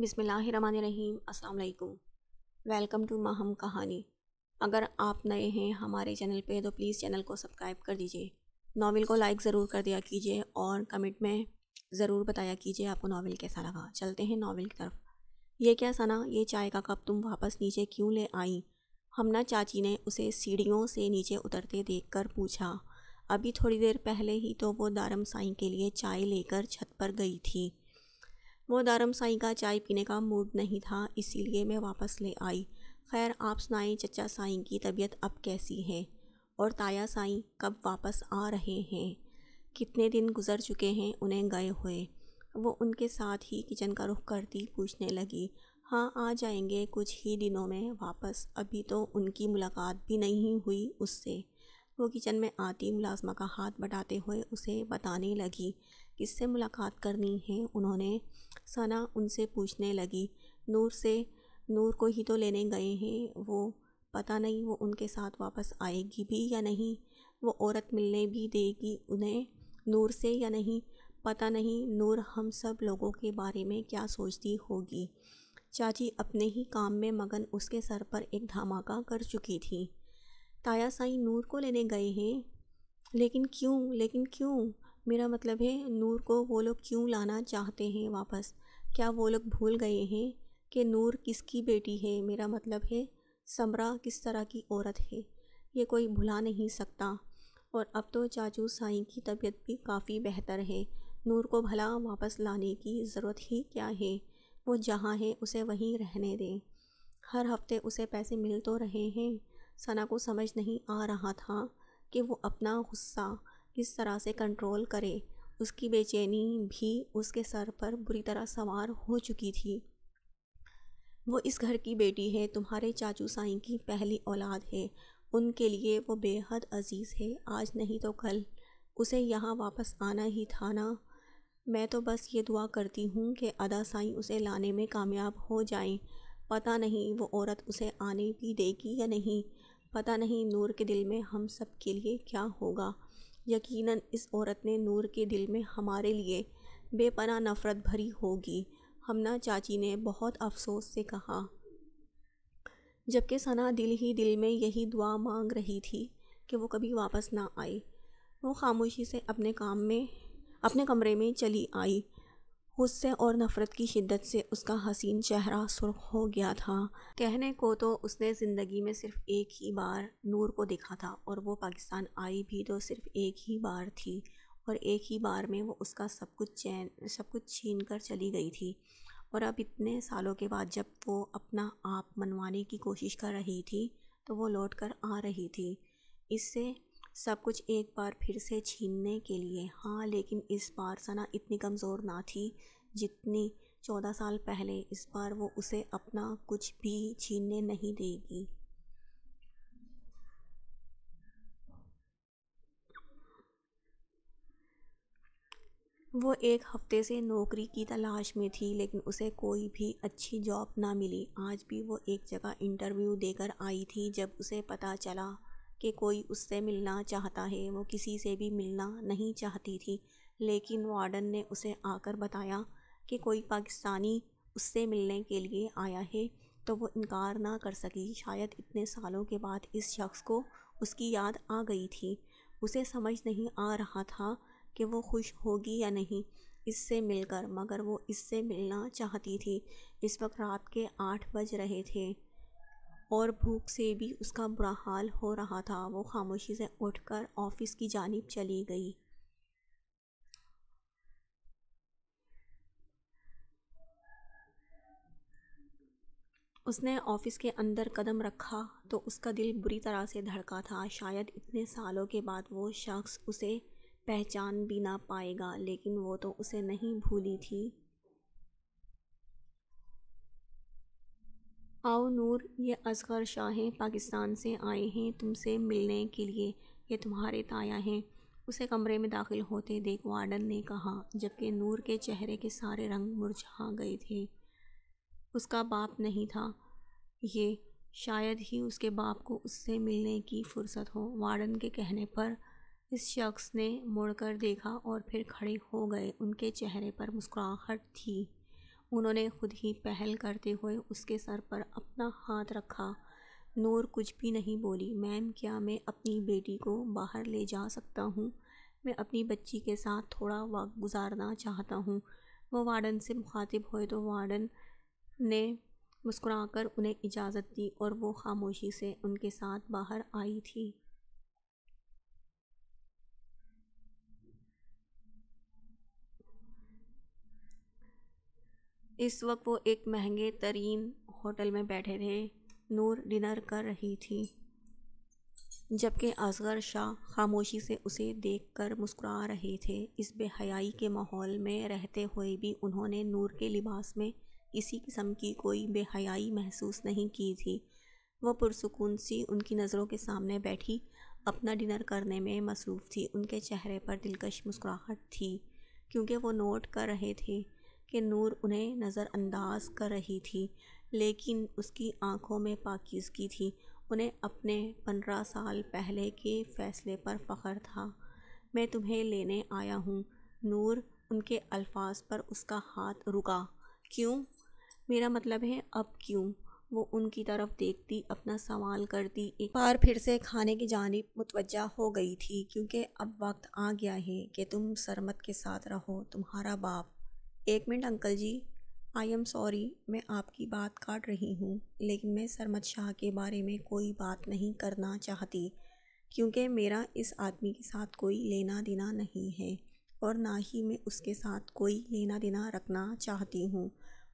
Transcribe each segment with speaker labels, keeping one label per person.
Speaker 1: बिसमीम् अल्लाम welcome to Maham कहानी अगर आप नए हैं हमारे चैनल पे तो प्लीज़ चैनल को सब्सक्राइब कर दीजिए नावल को लाइक ज़रूर कर दिया कीजिए और कमेंट में ज़रूर बताया कीजिए आपको नावल कैसा लगा चलते हैं नावल की तरफ ये क्या सना ये चाय का कप तुम वापस नीचे क्यों ले आई हमना चाची ने उसे सीढ़ियों से नीचे उतरते देख कर पूछा अभी थोड़ी देर पहले ही तो वो दारम साई के लिए चाय लेकर छत पर गई थी वो दारम साई का चाय पीने का मूड नहीं था इसीलिए मैं वापस ले आई खैर आप सुनाएं चचा साई की तबीयत अब कैसी है और ताया साई कब वापस आ रहे हैं कितने दिन गुजर चुके हैं उन्हें गए हुए वो उनके साथ ही किचन का रुख करती पूछने लगी हाँ आ जाएंगे कुछ ही दिनों में वापस अभी तो उनकी मुलाकात भी नहीं हुई उससे वो किचन में आती मुलाजमा का हाथ बटाते हुए उसे बताने लगी किससे मुलाकात करनी है उन्होंने सना उनसे पूछने लगी नूर से नूर को ही तो लेने गए हैं वो पता नहीं वो उनके साथ वापस आएगी भी या नहीं वो औरत मिलने भी देगी उन्हें नूर से या नहीं पता नहीं नूर हम सब लोगों के बारे में क्या सोचती होगी चाची अपने ही काम में मगन उसके सर पर एक धमाका कर चुकी थी ताया साई नूर को लेने गए हैं लेकिन क्यों लेकिन क्यों मेरा मतलब है नूर को वो लोग क्यों लाना चाहते हैं वापस क्या वो लोग भूल गए हैं कि नूर किसकी बेटी है मेरा मतलब है समरा किस तरह की औरत है ये कोई भुला नहीं सकता और अब तो चाचू साईं की तबीयत भी काफ़ी बेहतर है नूर को भला वापस लाने की ज़रूरत ही क्या है वो जहाँ है उसे वहीं रहने दें हर हफ्ते उसे पैसे मिल तो रहे हैं सना को समझ नहीं आ रहा था कि वो अपना गुस्सा किस तरह से कंट्रोल करे उसकी बेचैनी भी उसके सर पर बुरी तरह सवार हो चुकी थी वो इस घर की बेटी है तुम्हारे चाचू साईं की पहली औलाद है उनके लिए वो बेहद अजीज़ है आज नहीं तो कल उसे यहाँ वापस आना ही था ना मैं तो बस ये दुआ करती हूँ कि अदा साईं उसे लाने में कामयाब हो जाए पता नहीं वो औरत उसे आने भी देगी या नहीं पता नहीं नूर के दिल में हम सब के लिए क्या होगा यकीनन इस औरत ने नूर के दिल में हमारे लिए बेपना नफ़रत भरी होगी हमना चाची ने बहुत अफसोस से कहा जबकि सना दिल ही दिल में यही दुआ मांग रही थी कि वो कभी वापस ना आए वो खामोशी से अपने काम में अपने कमरे में चली आई गुस्से और नफ़रत की शिद्दत से उसका हसीन चेहरा सुर्ख हो गया था कहने को तो उसने ज़िंदगी में सिर्फ एक ही बार नूर को देखा था और वो पाकिस्तान आई भी तो सिर्फ एक ही बार थी और एक ही बार में वो उसका सब कुछ चैन सब कुछ छीन कर चली गई थी और अब इतने सालों के बाद जब वो अपना आप मनवाने की कोशिश कर रही थी तो वो लौट कर आ रही थी इससे सब कुछ एक बार फिर से छीनने के लिए हाँ लेकिन इस बार सना इतनी कमज़ोर ना थी जितनी चौदह साल पहले इस बार वो उसे अपना कुछ भी छीनने नहीं देगी वो एक हफ्ते से नौकरी की तलाश में थी लेकिन उसे कोई भी अच्छी जॉब ना मिली आज भी वो एक जगह इंटरव्यू देकर आई थी जब उसे पता चला कि कोई उससे मिलना चाहता है वो किसी से भी मिलना नहीं चाहती थी लेकिन वार्डन ने उसे आकर बताया कि कोई पाकिस्तानी उससे मिलने के लिए आया है तो वो इनकार ना कर सकी शायद इतने सालों के बाद इस शख्स को उसकी याद आ गई थी उसे समझ नहीं आ रहा था कि वो खुश होगी या नहीं इससे मिलकर मगर वो इससे मिलना चाहती थी इस वक्त रात के आठ बज रहे थे और भूख से भी उसका बुरा हाल हो रहा था वो खामोशी से उठकर ऑफिस की जानिब चली गई उसने ऑफिस के अंदर कदम रखा तो उसका दिल बुरी तरह से धड़का था शायद इतने सालों के बाद वो शख्स उसे पहचान भी ना पाएगा लेकिन वो तो उसे नहीं भूली थी आओ नूर ये असगर शाहें पाकिस्तान से आए हैं तुमसे मिलने के लिए ये तुम्हारे ताया हैं उसे कमरे में दाखिल होते देख वार्डन ने कहा जबकि नूर के चेहरे के सारे रंग मुरझा गए थे उसका बाप नहीं था ये शायद ही उसके बाप को उससे मिलने की फुर्सत हो वार्डन के कहने पर इस शख्स ने मुड़कर देखा और फिर खड़े हो गए उनके चेहरे पर मुस्कुराहट थी उन्होंने खुद ही पहल करते हुए उसके सर पर अपना हाथ रखा नूर कुछ भी नहीं बोली मैम क्या मैं अपनी बेटी को बाहर ले जा सकता हूँ मैं अपनी बच्ची के साथ थोड़ा वक्त गुजारना चाहता हूँ वो वार्डन से मुखातिब हुए तो वार्डन ने मुस्कुराकर उन्हें इजाज़त दी और वो खामोशी से उनके साथ बाहर आई थी इस वक्त वो एक महंगे तरीन होटल में बैठे थे नूर डिनर कर रही थी जबकि असगर शाह खामोशी से उसे देखकर मुस्कुरा रहे थे इस बेहयाई के माहौल में रहते हुए भी उन्होंने नूर के लिबास में किसी किस्म की कोई बेहयाई महसूस नहीं की थी वह पुरसकून सी उनकी नज़रों के सामने बैठी अपना डिनर करने में मसरूफ़ थी उनके चेहरे पर दिलकश मुस्कुराहट थी क्योंकि वो नोट कर रहे थे कि नूर उन्हें नज़रअंदाज कर रही थी लेकिन उसकी आंखों में पाकिजगी थी उन्हें अपने पंद्रह साल पहले के फ़ैसले पर फ़ख्र था मैं तुम्हें लेने आया हूँ नूर उनके अल्फाज पर उसका हाथ रुका क्यों मेरा मतलब है अब क्यों वो उनकी तरफ देखती अपना सवाल करती एक बार फिर से खाने की जानब मुतवजा हो गई थी क्योंकि अब वक्त आ गया है कि तुम सरमत के साथ रहो तुम्हारा बाप एक minute uncle ji I am sorry मैं आपकी बात काट रही हूँ लेकिन मैं सरमत शाह के बारे में कोई बात नहीं करना चाहती क्योंकि मेरा इस आदमी के साथ कोई लेना देना नहीं है और ना ही मैं उसके साथ कोई लेना देना रखना चाहती हूँ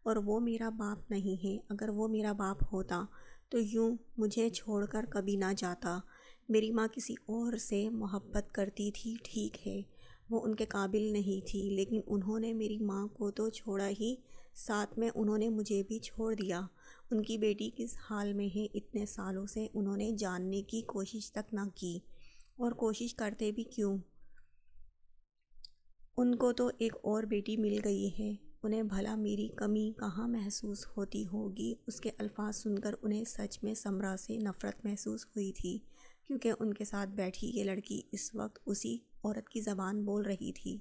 Speaker 1: और वो मेरा बाप नहीं है अगर वो मेरा बाप होता तो यूँ मुझे छोड़कर कभी ना जाता मेरी माँ किसी और से मोहब्बत करती थी ठीक है वो उनके काबिल नहीं थी लेकिन उन्होंने मेरी माँ को तो छोड़ा ही साथ में उन्होंने मुझे भी छोड़ दिया उनकी बेटी किस हाल में है इतने सालों से उन्होंने जानने की कोशिश तक ना की और कोशिश करते भी क्यों उनको तो एक और बेटी मिल गई है उन्हें भला मेरी कमी कहाँ महसूस होती होगी उसके अल्फाज सुनकर उन्हें सच में समरा से नफ़रत महसूस हुई थी क्योंकि उनके साथ बैठी ये लड़की इस वक्त उसी औरत की ज़बान बोल रही थी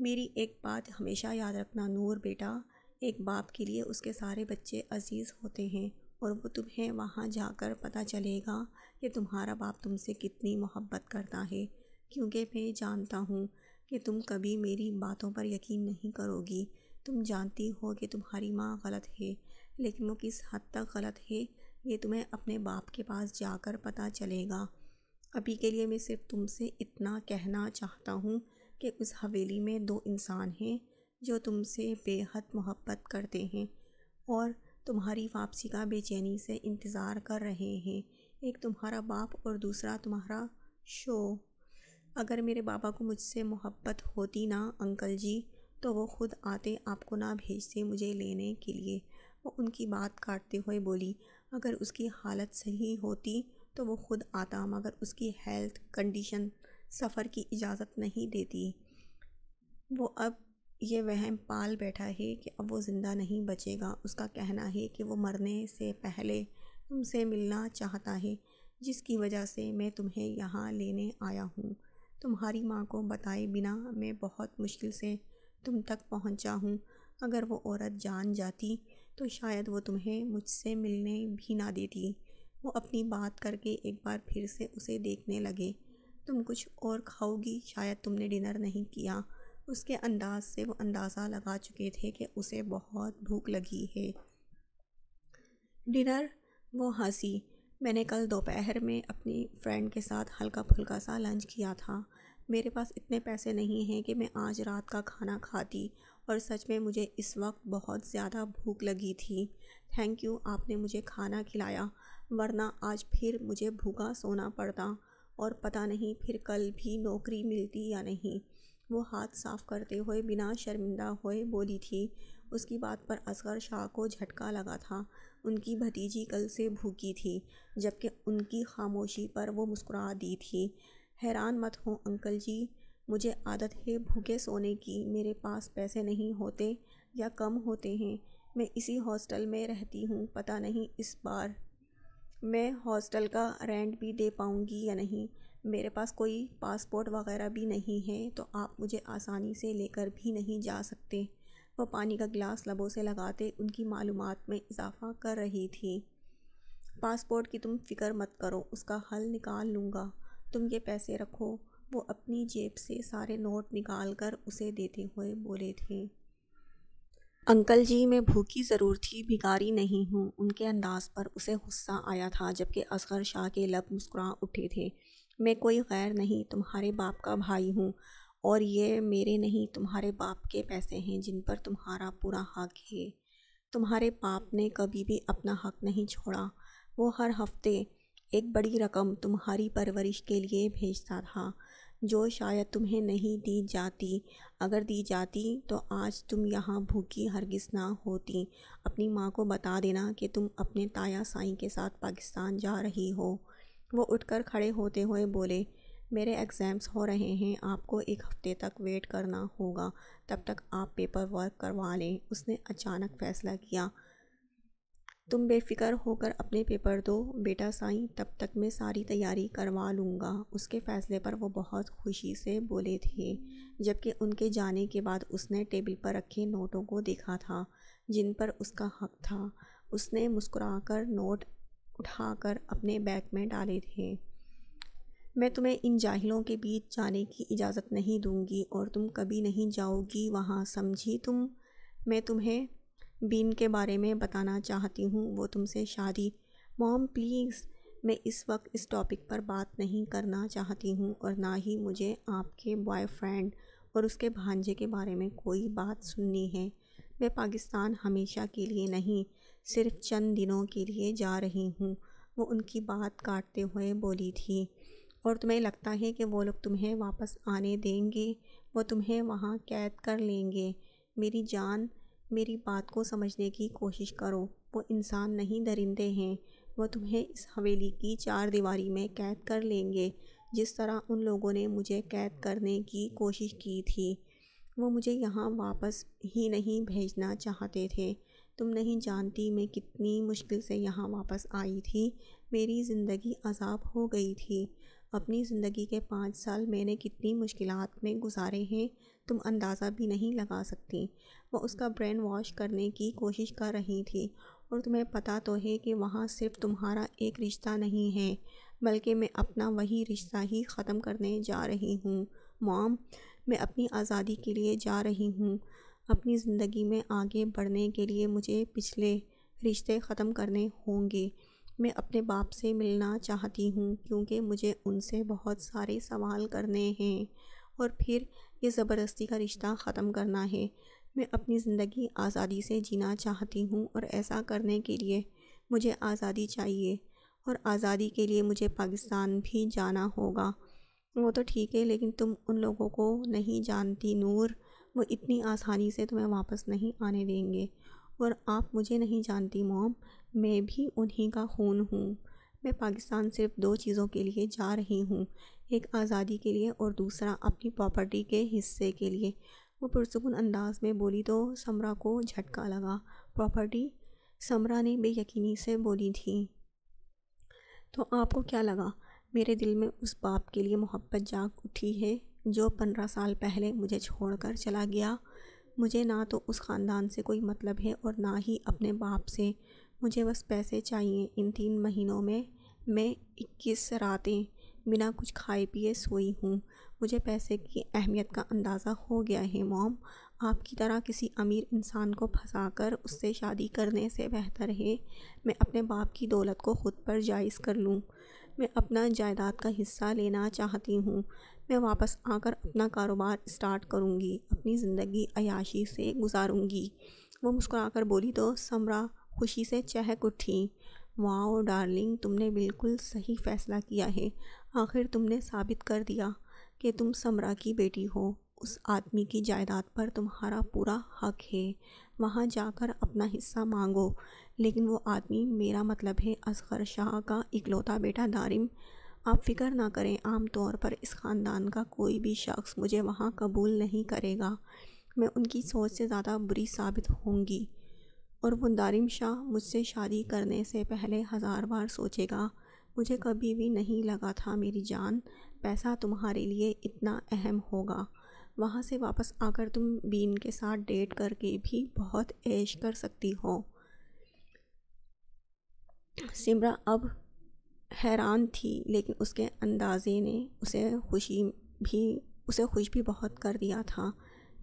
Speaker 1: मेरी एक बात हमेशा याद रखना नूर बेटा एक बाप के लिए उसके सारे बच्चे अजीज़ होते हैं और वो तुम्हें वहाँ जाकर पता चलेगा कि तुम्हारा बाप तुमसे कितनी मोहब्बत करता है क्योंकि मैं जानता हूँ कि तुम कभी मेरी बातों पर यकीन नहीं करोगी तुम जानती हो कि तुम्हारी माँ गलत है लेकिन वो किस हद तक गलत है ये तुम्हें अपने बाप के पास जाकर पता चलेगा अभी के लिए मैं सिर्फ तुमसे इतना कहना चाहता हूँ कि उस हवेली में दो इंसान हैं जो तुमसे बेहद मोहब्बत करते हैं और तुम्हारी वापसी का बेचैनी से इंतज़ार कर रहे हैं एक तुम्हारा बाप और दूसरा तुम्हारा शो अगर मेरे बाबा को मुझसे मोहब्बत होती ना अंकल जी तो वो ख़ुद आते आपको ना भेजते मुझे लेने के लिए वो उनकी बात काटते हुए बोली अगर उसकी हालत सही होती तो वो ख़ुद आता मगर उसकी हेल्थ कंडीशन सफ़र की इजाज़त नहीं देती वो अब ये वहम पाल बैठा है कि अब वो ज़िंदा नहीं बचेगा उसका कहना है कि वो मरने से पहले तुमसे मिलना चाहता है जिसकी वजह से मैं तुम्हें यहाँ लेने आया हूँ तुम्हारी माँ को बताए बिना मैं बहुत मुश्किल से तुम तक पहुँचा हूँ अगर वो औरत जान जाती तो शायद वो तुम्हें मुझसे मिलने भी ना देती वो अपनी बात करके एक बार फिर से उसे देखने लगे तुम कुछ और खाओगी शायद तुमने डिनर नहीं किया उसके अंदाज से वो अंदाज़ा लगा चुके थे कि उसे बहुत भूख लगी है डिनर वो हंसी मैंने कल दोपहर में अपनी फ्रेंड के साथ हल्का फुल्का सा लंच किया था मेरे पास इतने पैसे नहीं हैं कि मैं आज रात का खाना खाती और सच में मुझे इस वक्त बहुत ज़्यादा भूख लगी थी थैंक यू आपने मुझे खाना खिलाया वरना आज फिर मुझे भूखा सोना पड़ता और पता नहीं फिर कल भी नौकरी मिलती या नहीं वो हाथ साफ करते हुए बिना शर्मिंदा हुए बोली थी उसकी बात पर असगर शाह को झटका लगा था उनकी भतीजी कल से भूखी थी जबकि उनकी खामोशी पर वो मुस्कुरा दी थी हैरान मत हो अंकल जी मुझे आदत है भूखे सोने की मेरे पास पैसे नहीं होते या कम होते हैं मैं इसी हॉस्टल में रहती हूँ पता नहीं इस बार मैं हॉस्टल का रेंट भी दे पाऊँगी या नहीं मेरे पास कोई पासपोर्ट वगैरह भी नहीं है तो आप मुझे आसानी से लेकर भी नहीं जा सकते वह पानी का गिलास लबों से लगाते उनकी मालूम में इजाफ़ा कर रही थी पासपोर्ट की तुम फ़िक्र मत करो उसका हल निकाल लूँगा तुम ये पैसे रखो वो अपनी जेब से सारे नोट निकाल कर उसे देते हुए बोले थे अंकल जी मैं भूखी ज़रूर थी भिखारी नहीं हूँ उनके अंदाज पर उसे गुस्सा आया था जबकि असगर शाह के लब मुस्कुरा उठे थे मैं कोई गैर नहीं तुम्हारे बाप का भाई हूँ और ये मेरे नहीं तुम्हारे बाप के पैसे हैं जिन पर तुम्हारा पूरा हक है तुम्हारे बाप ने कभी भी अपना हक नहीं छोड़ा वो हर हफ्ते एक बड़ी रकम तुम्हारी परवरिश के लिए भेजता था जो शायद तुम्हें नहीं दी जाती अगर दी जाती तो आज तुम यहाँ भूखी हरगिज ना होती अपनी माँ को बता देना कि तुम अपने ताया साईं के साथ पाकिस्तान जा रही हो वो उठकर खड़े होते हुए बोले मेरे एग्ज़ाम्स हो रहे हैं आपको एक हफ़्ते तक वेट करना होगा तब तक आप पेपर वर्क करवा लें उसने अचानक फ़ैसला किया तुम बेफ़िक्र होकर अपने पेपर दो बेटा साईं तब तक मैं सारी तैयारी करवा लूँगा उसके फ़ैसले पर वो बहुत खुशी से बोले थे जबकि उनके जाने के बाद उसने टेबल पर रखे नोटों को देखा था जिन पर उसका हक था उसने मुस्कुराकर नोट उठाकर अपने बैग में डाले थे मैं तुम्हें इन जाहिलों के बीच जाने की इजाज़त नहीं दूंगी और तुम कभी नहीं जाओगी वहाँ समझी तुम मैं तुम्हें बीन के बारे में बताना चाहती हूँ वो तुमसे शादी मॉम प्लीज़ मैं इस वक्त इस टॉपिक पर बात नहीं करना चाहती हूँ और ना ही मुझे आपके बॉयफ्रेंड और उसके भांजे के बारे में कोई बात सुननी है मैं पाकिस्तान हमेशा के लिए नहीं सिर्फ चंद दिनों के लिए जा रही हूँ वो उनकी बात काटते हुए बोली थी और तुम्हें लगता है कि वो लोग तुम्हें वापस आने देंगे वो तुम्हें वहाँ कैद कर लेंगे मेरी जान मेरी बात को समझने की कोशिश करो वो इंसान नहीं दरिंदे हैं वह तुम्हें इस हवेली की चार दीवारी में कैद कर लेंगे जिस तरह उन लोगों ने मुझे कैद करने की कोशिश की थी वो मुझे यहाँ वापस ही नहीं भेजना चाहते थे तुम नहीं जानती मैं कितनी मुश्किल से यहाँ वापस आई थी मेरी ज़िंदगी अजाब हो गई थी अपनी ज़िंदगी के पाँच साल मैंने कितनी मुश्किल में गुजारे हैं तुम अंदाज़ा भी नहीं लगा सकती वो उसका ब्रेन वॉश करने की कोशिश कर रही थी और तुम्हें पता तो है कि वहाँ सिर्फ तुम्हारा एक रिश्ता नहीं है बल्कि मैं अपना वही रिश्ता ही ख़त्म करने जा रही हूँ मॉम मैं अपनी आज़ादी के लिए जा रही हूँ अपनी ज़िंदगी में आगे बढ़ने के लिए मुझे पिछले रिश्ते ख़त्म करने होंगे मैं अपने बाप से मिलना चाहती हूँ क्योंकि मुझे उनसे बहुत सारे सवाल करने हैं और फिर ये ज़बरदस्ती का रिश्ता ख़त्म करना है मैं अपनी ज़िंदगी आज़ादी से जीना चाहती हूँ और ऐसा करने के लिए मुझे आज़ादी चाहिए और आज़ादी के लिए मुझे पाकिस्तान भी जाना होगा वो तो ठीक है लेकिन तुम उन लोगों को नहीं जानती नूर वो इतनी आसानी से तुम्हें वापस नहीं आने देंगे और आप मुझे नहीं जानती मोम मैं भी उन्हीं का खून हूँ मैं पाकिस्तान सिर्फ दो चीज़ों के लिए जा रही हूँ एक आज़ादी के लिए और दूसरा अपनी प्रॉपर्टी के हिस्से के लिए वो पुरसकून अंदाज में बोली तो समरा को झटका लगा प्रॉपर्टी समरा ने बेयकीनी से बोली थी तो आपको क्या लगा मेरे दिल में उस बाप के लिए मोहब्बत जाग उठी है जो पंद्रह साल पहले मुझे छोड़कर चला गया मुझे ना तो उस ख़ानदान से कोई मतलब है और ना ही अपने बाप से मुझे बस पैसे चाहिए इन तीन महीनों में मैं इक्कीस रातें बिना कुछ खाए पिए सोई हूँ मुझे पैसे की अहमियत का अंदाज़ा हो गया है मॉम आपकी तरह किसी अमीर इंसान को फंसा कर उससे शादी करने से बेहतर है मैं अपने बाप की दौलत को ख़ुद पर जायज़ कर लूँ मैं अपना जायदाद का हिस्सा लेना चाहती हूँ मैं वापस आकर अपना कारोबार स्टार्ट करूँगी अपनी ज़िंदगी अयाशी से गुजारूँगी वो कर बोली तो समरा खुशी से चहक उठी वाओ डार्लिंग तुमने बिल्कुल सही फैसला किया है आखिर तुमने साबित कर दिया कि तुम समरा की बेटी हो उस आदमी की जायदाद पर तुम्हारा पूरा हक है वहाँ जाकर अपना हिस्सा मांगो लेकिन वो आदमी मेरा मतलब है असगर शाह का इकलौता बेटा दारिम आप फिक्र ना करें आम तौर पर इस ख़ानदान का कोई भी शख्स मुझे वहाँ कबूल नहीं करेगा मैं उनकी सोच से ज़्यादा बुरी साबित होंगी और वो दारिम शाह मुझसे शादी करने से पहले हज़ार बार सोचेगा मुझे कभी भी नहीं लगा था मेरी जान पैसा तुम्हारे लिए इतना अहम होगा वहाँ से वापस आकर तुम बीन के साथ डेट करके भी बहुत ऐश कर सकती हो सिमरा अब हैरान थी लेकिन उसके अंदाजे ने उसे खुशी भी उसे खुश भी बहुत कर दिया था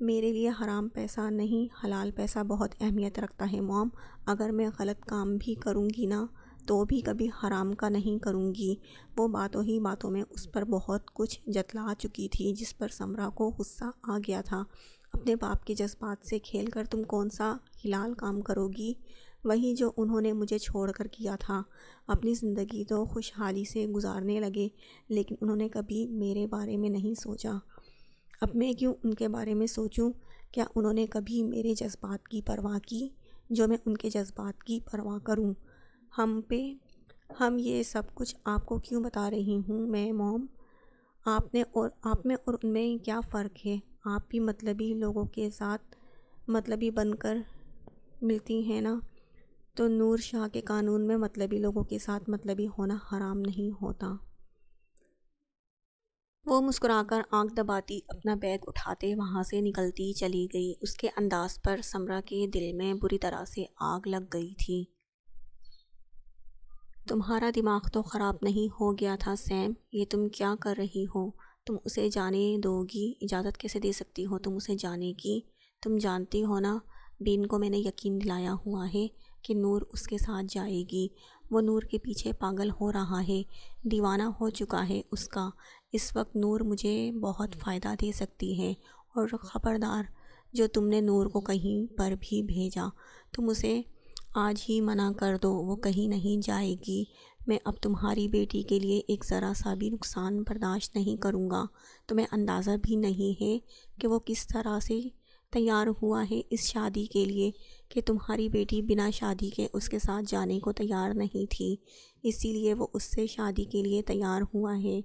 Speaker 1: मेरे लिए हराम पैसा नहीं हलाल पैसा बहुत अहमियत रखता है मॉम अगर मैं गलत काम भी करूँगी ना तो भी कभी हराम का नहीं करूँगी वो बातों ही बातों में उस पर बहुत कुछ जतला चुकी थी जिस पर समरा को गुस्सा आ गया था अपने बाप के जज्बात से खेल कर तुम कौन सा हिलाल काम करोगी वही जो उन्होंने मुझे छोड़ कर किया था अपनी ज़िंदगी तो खुशहाली से गुजारने लगे लेकिन उन्होंने कभी मेरे बारे में नहीं सोचा अब मैं क्यों उनके बारे में सोचूं क्या उन्होंने कभी मेरे जज्बात की परवाह की जो मैं उनके जज्बात की परवाह करूं हम पे हम ये सब कुछ आपको क्यों बता रही हूँ मैं मोम आपने और आप में और उनमें क्या फ़र्क है आप भी मतलबी लोगों के साथ मतलबी बनकर मिलती हैं ना तो नूर शाह के कानून में मतलबी लोगों के साथ मतलबी होना हराम नहीं होता वो मुस्कुराकर आंख दबाती अपना बैग उठाते वहाँ से निकलती चली गई उसके अंदाज पर समरा के दिल में बुरी तरह से आग लग गई थी तुम्हारा दिमाग तो ख़राब नहीं हो गया था सैम ये तुम क्या कर रही हो तुम उसे जाने दोगी इजाज़त कैसे दे सकती हो तुम उसे जाने की तुम जानती हो ना बीन को मैंने यकीन दिलाया हुआ है कि नूर उसके साथ जाएगी वो नूर के पीछे पागल हो रहा है दीवाना हो चुका है उसका इस वक्त नूर मुझे बहुत फ़ायदा दे सकती है और ख़बरदार जो तुमने नूर को कहीं पर भी भेजा तुम उसे आज ही मना कर दो वो कहीं नहीं जाएगी मैं अब तुम्हारी बेटी के लिए एक ज़रा सा भी नुकसान बर्दाश्त नहीं करूँगा तुम्हें अंदाज़ा भी नहीं है कि वो किस तरह से तैयार हुआ है इस शादी के लिए कि तुम्हारी बेटी बिना शादी के उसके साथ जाने को तैयार नहीं थी इसीलिए वो उससे शादी के लिए तैयार हुआ है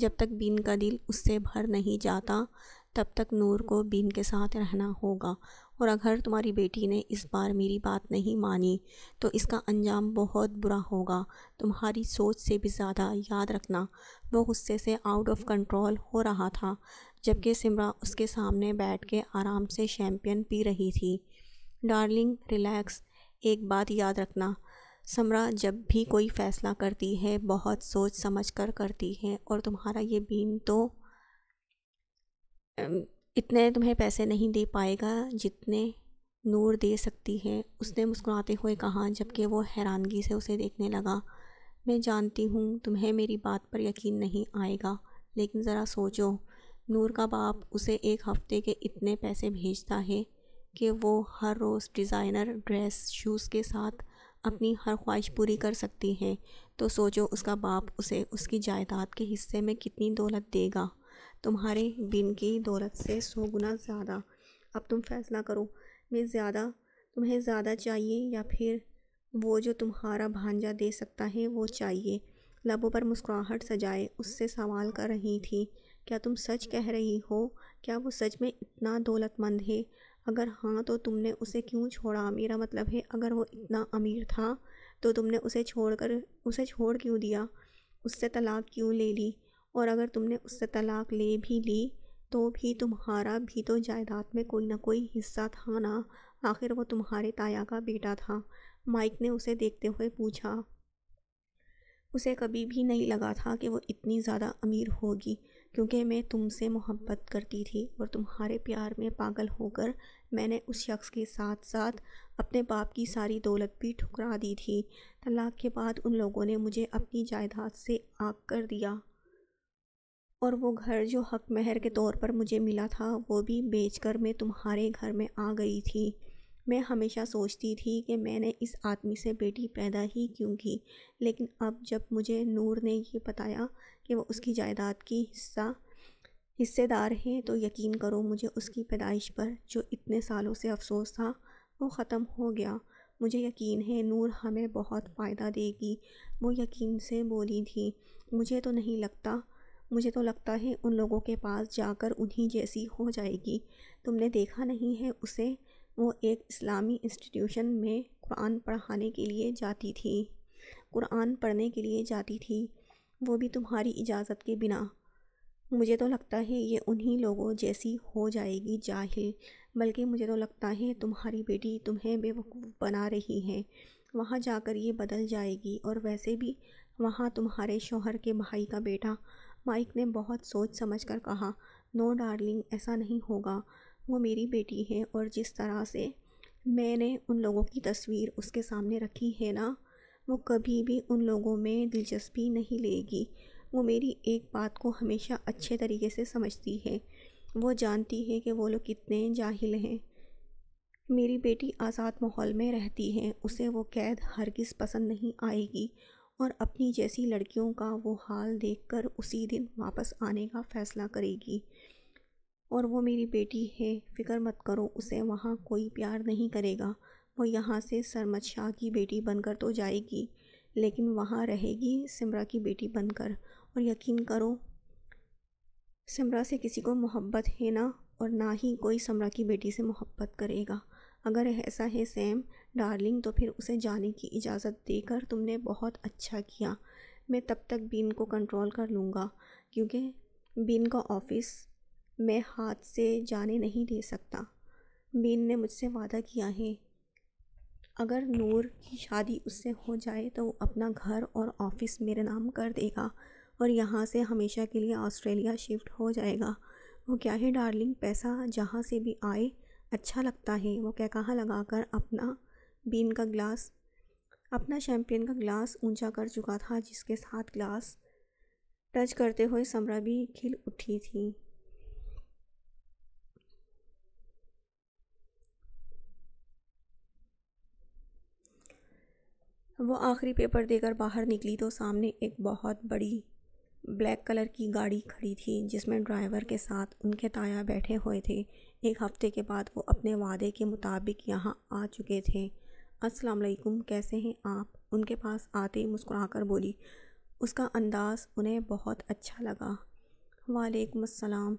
Speaker 1: जब तक बीन का दिल उससे भर नहीं जाता तब तक नूर को बीन के साथ रहना होगा और अगर तुम्हारी बेटी ने इस बार मेरी बात नहीं मानी तो इसका अंजाम बहुत बुरा होगा तुम्हारी सोच से भी ज़्यादा याद रखना वो गुस्से से आउट ऑफ कंट्रोल हो रहा था जबकि सिमरा उसके सामने बैठ के आराम से शैम्पियन पी रही थी डार्लिंग रिलैक्स एक बात याद रखना समरा जब भी कोई फ़ैसला करती है बहुत सोच समझ कर करती है और तुम्हारा ये बीन तो इतने तुम्हें पैसे नहीं दे पाएगा जितने नूर दे सकती है उसने मुस्कुराते हुए कहा जबकि वो हैरानगी से उसे देखने लगा मैं जानती हूँ तुम्हें मेरी बात पर यकीन नहीं आएगा लेकिन ज़रा सोचो नूर का बाप उसे एक हफ़्ते के इतने पैसे भेजता है कि वो हर रोज़ डिज़ाइनर ड्रेस शूज़ के साथ अपनी हर ख्वाहिश पूरी कर सकती है तो सोचो उसका बाप उसे उसकी जायदाद के हिस्से में कितनी दौलत देगा तुम्हारे बिन की दौलत से सौ गुना ज़्यादा अब तुम फैसला करो मैं ज़्यादा तुम्हें ज़्यादा चाहिए या फिर वो जो तुम्हारा भांजा दे सकता है वो चाहिए लबों पर मुस्कुराहट सजाए उससे सवाल कर रही थी क्या तुम सच कह रही हो क्या वो सच में इतना दौलतमंद है अगर हाँ तो तुमने उसे क्यों छोड़ा मेरा मतलब है अगर वो इतना अमीर था तो तुमने उसे छोड़कर उसे छोड़ क्यों दिया उससे तलाक क्यों ले ली और अगर तुमने उससे तलाक ले भी ली तो भी तुम्हारा भी तो जायदाद में कोई ना कोई हिस्सा था ना आखिर वो तुम्हारे ताया का बेटा था माइक ने उसे देखते हुए पूछा उसे कभी भी नहीं लगा था कि वो इतनी ज़्यादा अमीर होगी क्योंकि मैं तुमसे मोहब्बत करती थी और तुम्हारे प्यार में पागल होकर मैंने उस शख्स के साथ साथ अपने बाप की सारी दौलत भी ठुकरा दी थी तलाक के बाद उन लोगों ने मुझे अपनी जायदाद से आग कर दिया और वो घर जो हक महर के तौर पर मुझे मिला था वो भी बेचकर मैं तुम्हारे घर में आ गई थी मैं हमेशा सोचती थी कि मैंने इस आदमी से बेटी पैदा ही क्यों की लेकिन अब जब मुझे नूर ने ये बताया कि वो उसकी जायदाद की हिस्सा हिस्सेदार हैं तो यकीन करो मुझे उसकी पैदाइश पर जो इतने सालों से अफसोस था वो ख़त्म हो गया मुझे यकीन है नूर हमें बहुत फ़ायदा देगी वो यकीन से बोली थी मुझे तो नहीं लगता मुझे तो लगता है उन लोगों के पास जाकर उन्हीं जैसी हो जाएगी तुमने देखा नहीं है उसे वो एक इस्लामी इंस्टीट्यूशन में कुरान पढ़ाने के लिए जाती थी कुरान पढ़ने के लिए जाती थी वो भी तुम्हारी इजाज़त के बिना मुझे तो लगता है ये उन्हीं लोगों जैसी हो जाएगी जाहिल बल्कि मुझे तो लगता है तुम्हारी बेटी तुम्हें बेवकूफ़ बना रही है वहाँ जाकर ये बदल जाएगी और वैसे भी वहाँ तुम्हारे शोहर के भाई का बेटा माइक ने बहुत सोच समझ कर कहा नो डार्लिंग ऐसा नहीं होगा वो मेरी बेटी है और जिस तरह से मैंने उन लोगों की तस्वीर उसके सामने रखी है ना वो कभी भी उन लोगों में दिलचस्पी नहीं लेगी वो मेरी एक बात को हमेशा अच्छे तरीके से समझती है वो जानती है कि वो लोग कितने जाहिल हैं मेरी बेटी आज़ाद माहौल में रहती है उसे वो कैद हरगिज़ पसंद नहीं आएगी और अपनी जैसी लड़कियों का वो हाल देखकर उसी दिन वापस आने का फ़ैसला करेगी और वो मेरी बेटी है फ़िक्र मत करो उसे वहाँ कोई प्यार नहीं करेगा वो यहाँ से सरमद शाह की बेटी बनकर तो जाएगी लेकिन वहाँ रहेगी सिमरा की बेटी बनकर और यकीन करो सिमरा से किसी को मोहब्बत है ना और ना ही कोई समरा की बेटी से मोहब्बत करेगा अगर ऐसा है सैम डार्लिंग तो फिर उसे जाने की इजाज़त देकर तुमने बहुत अच्छा किया मैं तब तक बीन को कंट्रोल कर लूँगा क्योंकि बीन का ऑफिस मैं हाथ से जाने नहीं दे सकता बीन ने मुझसे वादा किया है अगर नूर की शादी उससे हो जाए तो वो अपना घर और ऑफिस मेरे नाम कर देगा और यहाँ से हमेशा के लिए ऑस्ट्रेलिया शिफ्ट हो जाएगा वो क्या है डार्लिंग पैसा जहाँ से भी आए अच्छा लगता है वो क्या कहाँ लगा कर अपना बीन का ग्लास अपना शैम्पियन का ग्लास ऊंचा कर चुका था जिसके साथ ग्लास टच करते हुए समरा भी खिल उठी थी वो आखिरी पेपर देकर बाहर निकली तो सामने एक बहुत बड़ी ब्लैक कलर की गाड़ी खड़ी थी जिसमें ड्राइवर के साथ उनके ताया बैठे हुए थे एक हफ़्ते के बाद वो अपने वादे के मुताबिक यहाँ आ चुके थे अस्सलाम वालेकुम कैसे हैं आप उनके पास आते मुस्कुराकर बोली उसका अंदाज़ उन्हें बहुत अच्छा लगा वालेकुम अस्सलाम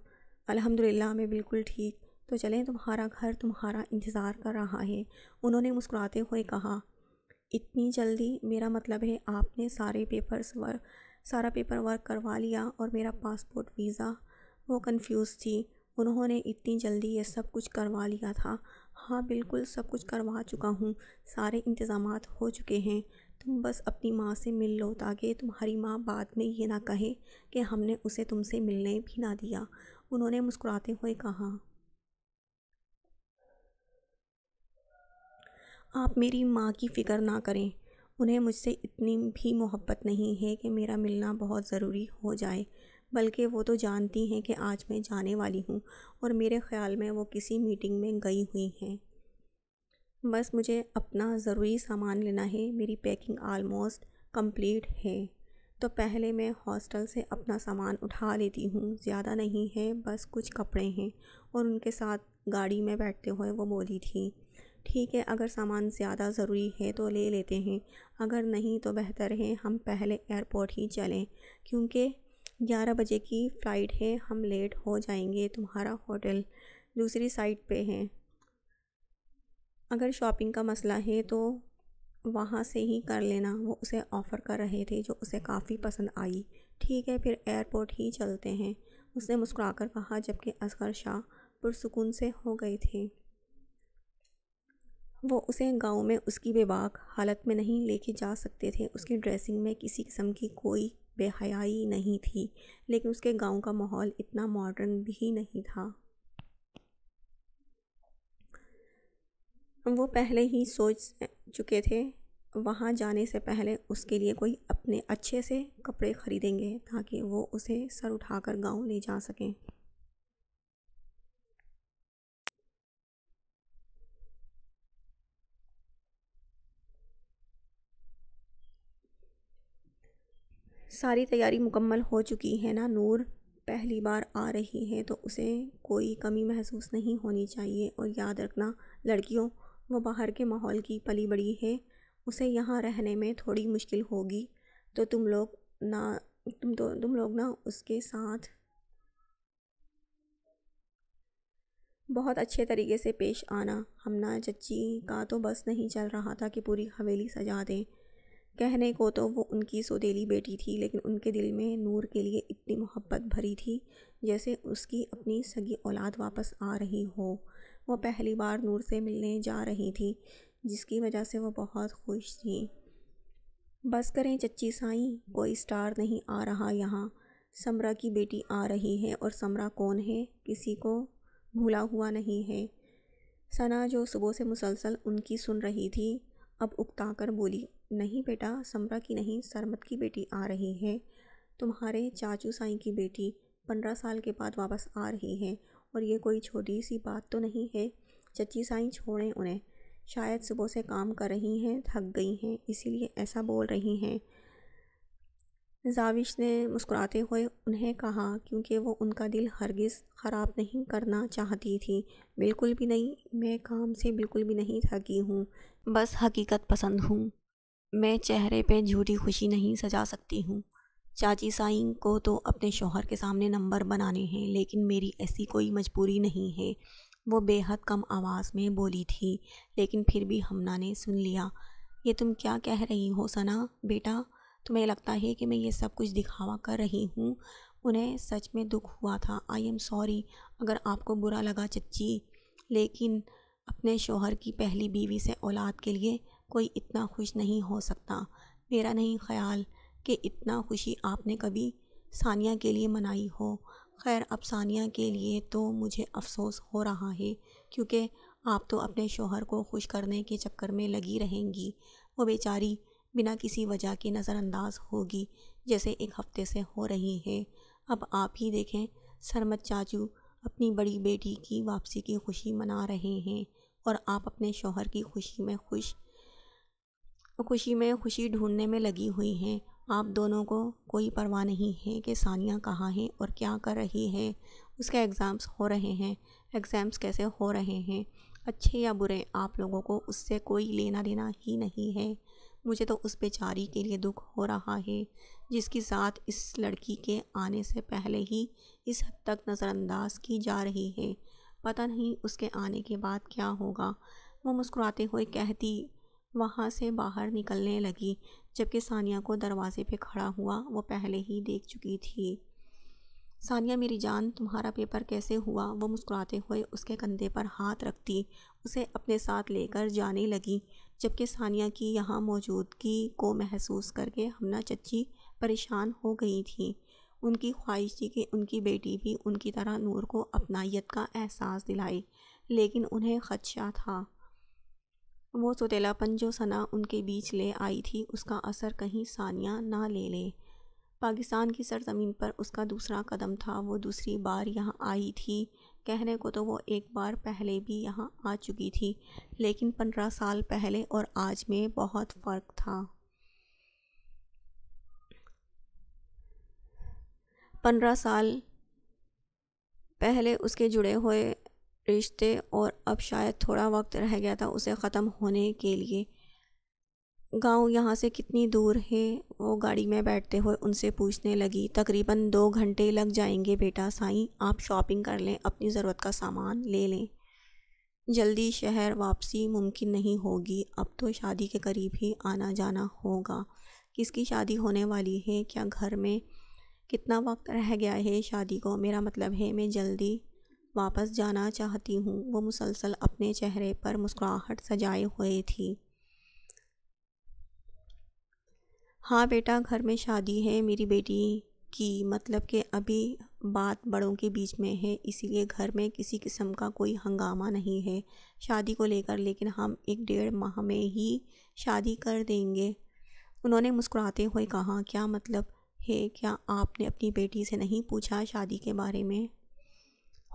Speaker 1: अल्हम्दुलिल्लाह मैं बिल्कुल ठीक तो चलें तुम्हारा घर तुम्हारा इंतज़ार कर रहा है उन्होंने मुस्कुराते हुए कहा इतनी जल्दी मेरा मतलब है आपने सारे पेपर्स वर्क सारा पेपर वर्क करवा लिया और मेरा पासपोर्ट वीज़ा वो कंफ्यूज थी उन्होंने इतनी जल्दी ये सब कुछ करवा लिया था हाँ बिल्कुल सब कुछ करवा चुका हूँ सारे इंतज़ाम हो चुके हैं तुम बस अपनी माँ से मिल लो ताकि तुम्हारी माँ बाद में ये ना कहे कि हमने उसे तुमसे मिलने भी ना दिया उन्होंने मुस्कुराते हुए कहा आप मेरी माँ की फ़िक्र ना करें उन्हें मुझसे इतनी भी मोहब्बत नहीं है कि मेरा मिलना बहुत ज़रूरी हो जाए बल्कि वो तो जानती हैं कि आज मैं जाने वाली हूँ और मेरे ख़्याल में वो किसी मीटिंग में गई हुई हैं बस मुझे अपना ज़रूरी सामान लेना है मेरी पैकिंग आलमोस्ट कंप्लीट है तो पहले मैं हॉस्टल से अपना सामान उठा लेती हूँ ज़्यादा नहीं है बस कुछ कपड़े हैं और उनके साथ गाड़ी में बैठते हुए वो बोली थी ठीक है अगर सामान ज़्यादा ज़रूरी है तो ले लेते हैं अगर नहीं तो बेहतर है हम पहले एयरपोर्ट ही चलें क्योंकि ग्यारह बजे की फ़्लाइट है हम लेट हो जाएंगे तुम्हारा होटल दूसरी साइड पे है अगर शॉपिंग का मसला है तो वहाँ से ही कर लेना वो उसे ऑफ़र कर रहे थे जो उसे काफ़ी पसंद आई ठीक है फिर एयरपोर्ट ही चलते हैं उसने मुस्कुराकर कहा जबकि असगर शाह पुरसकून से हो गए थे वो उसे गांव में उसकी बेबाक हालत में नहीं लेके जा सकते थे उसकी ड्रेसिंग में किसी किस्म की कोई बेहयाई नहीं थी लेकिन उसके गांव का माहौल इतना मॉडर्न भी नहीं था वो पहले ही सोच चुके थे वहाँ जाने से पहले उसके लिए कोई अपने अच्छे से कपड़े ख़रीदेंगे ताकि वो उसे सर उठाकर गांव ले जा सकें सारी तैयारी मुकम्मल हो चुकी है ना नूर पहली बार आ रही है तो उसे कोई कमी महसूस नहीं होनी चाहिए और याद रखना लड़कियों वो बाहर के माहौल की पली बड़ी है उसे यहाँ रहने में थोड़ी मुश्किल होगी तो तुम लोग ना तुम तो तुम लोग ना उसके साथ बहुत अच्छे तरीके से पेश आना हम ना चच्ची का तो बस नहीं चल रहा था कि पूरी हवेली सजा दें कहने को तो वो उनकी सोदेली बेटी थी लेकिन उनके दिल में नूर के लिए इतनी मोहब्बत भरी थी जैसे उसकी अपनी सगी औलाद वापस आ रही हो वो पहली बार नूर से मिलने जा रही थी जिसकी वजह से वो बहुत खुश थी बस करें चच्ची साई कोई स्टार नहीं आ रहा यहाँ समरा की बेटी आ रही है और समरा कौन है किसी को भूला हुआ नहीं है सना जो सुबह से मुसलसल उनकी सुन रही थी अब उकता कर बोली नहीं बेटा समरा की नहीं सरमत की बेटी आ रही है तुम्हारे चाचू साई की बेटी पंद्रह साल के बाद वापस आ रही है और ये कोई छोटी सी बात तो नहीं है चची साई छोड़ें उन्हें शायद सुबह से काम कर रही हैं थक गई हैं इसीलिए ऐसा बोल रही हैं जाविश ने मुस्कुराते हुए उन्हें कहा क्योंकि वो उनका दिल हरगिज़ ख़राब नहीं करना चाहती थी बिल्कुल भी नहीं मैं काम से बिल्कुल भी नहीं थकी हूँ बस हकीकत पसंद हूँ मैं चेहरे पे झूठी खुशी नहीं सजा सकती हूँ चाची साईं को तो अपने शोहर के सामने नंबर बनाने हैं लेकिन मेरी ऐसी कोई मजबूरी नहीं है वो बेहद कम आवाज़ में बोली थी लेकिन फिर भी हमना ने सुन लिया ये तुम क्या कह रही हो सना बेटा तुम्हें लगता है कि मैं ये सब कुछ दिखावा कर रही हूँ उन्हें सच में दुख हुआ था आई एम सॉरी अगर आपको बुरा लगा चच्ची लेकिन अपने शोहर की पहली बीवी से औलाद के लिए कोई इतना खुश नहीं हो सकता मेरा नहीं ख्याल कि इतना खुशी आपने कभी सानिया के लिए मनाई हो खैर अब सानिया के लिए तो मुझे अफसोस हो रहा है क्योंकि आप तो अपने शोहर को खुश करने के चक्कर में लगी रहेंगी वो बेचारी बिना किसी वजह के नज़रअंदाज होगी जैसे एक हफ्ते से हो रही है अब आप ही देखें सरमत चाचू अपनी बड़ी बेटी की वापसी की खुशी मना रहे हैं और आप अपने शोहर की खुशी में खुश खुशी में खुशी ढूंढने में लगी हुई हैं आप दोनों को कोई परवाह नहीं है कि सानिया कहाँ है और क्या कर रही है उसके एग्ज़ाम्स हो रहे हैं एग्ज़ाम्स कैसे हो रहे हैं अच्छे या बुरे आप लोगों को उससे कोई लेना देना ही नहीं है मुझे तो उस बेचारी के लिए दुख हो रहा है जिसकी साथ इस लड़की के आने से पहले ही इस हद तक नज़रअंदाज की जा रही है पता नहीं उसके आने के बाद क्या होगा वो मुस्कुराते हुए कहती वहाँ से बाहर निकलने लगी जबकि सानिया को दरवाजे पे खड़ा हुआ वो पहले ही देख चुकी थी सानिया मेरी जान तुम्हारा पेपर कैसे हुआ वो मुस्कुराते हुए उसके कंधे पर हाथ रखती उसे अपने साथ लेकर जाने लगी जबकि सानिया की यहाँ मौजूदगी को महसूस करके हमना चच्ची परेशान हो गई थी उनकी ख्वाहिश थी कि उनकी बेटी भी उनकी तरह नूर को अपनायत का एहसास दिलाए लेकिन उन्हें खदशा था वो सौतेलापन जो सना उनके बीच ले आई थी उसका असर कहीं सानिया ना ले ले पाकिस्तान की सरजमीन पर उसका दूसरा कदम था वो दूसरी बार यहाँ आई थी कहने को तो वो एक बार पहले भी यहाँ आ चुकी थी लेकिन पंद्रह साल पहले और आज में बहुत फ़र्क था पंद्रह साल पहले उसके जुड़े हुए रिश्ते और अब शायद थोड़ा वक्त रह गया था उसे ख़त्म होने के लिए गांव यहाँ से कितनी दूर है वो गाड़ी में बैठते हुए उनसे पूछने लगी तकरीबन दो घंटे लग जाएंगे बेटा साईं आप शॉपिंग कर लें अपनी ज़रूरत का सामान ले लें जल्दी शहर वापसी मुमकिन नहीं होगी अब तो शादी के करीब ही आना जाना होगा किसकी शादी होने वाली है क्या घर में कितना वक्त रह गया है शादी को मेरा मतलब है मैं जल्दी वापस जाना चाहती हूँ वो मुसलसल अपने चेहरे पर मुस्कुराहट सजाए हुए थी हाँ बेटा घर में शादी है मेरी बेटी की मतलब कि अभी बात बड़ों के बीच में है इसीलिए घर में किसी किस्म का कोई हंगामा नहीं है शादी को लेकर लेकिन हम एक डेढ़ माह में ही शादी कर देंगे उन्होंने मुस्कुराते हुए कहा क्या मतलब है क्या आपने अपनी बेटी से नहीं पूछा शादी के बारे में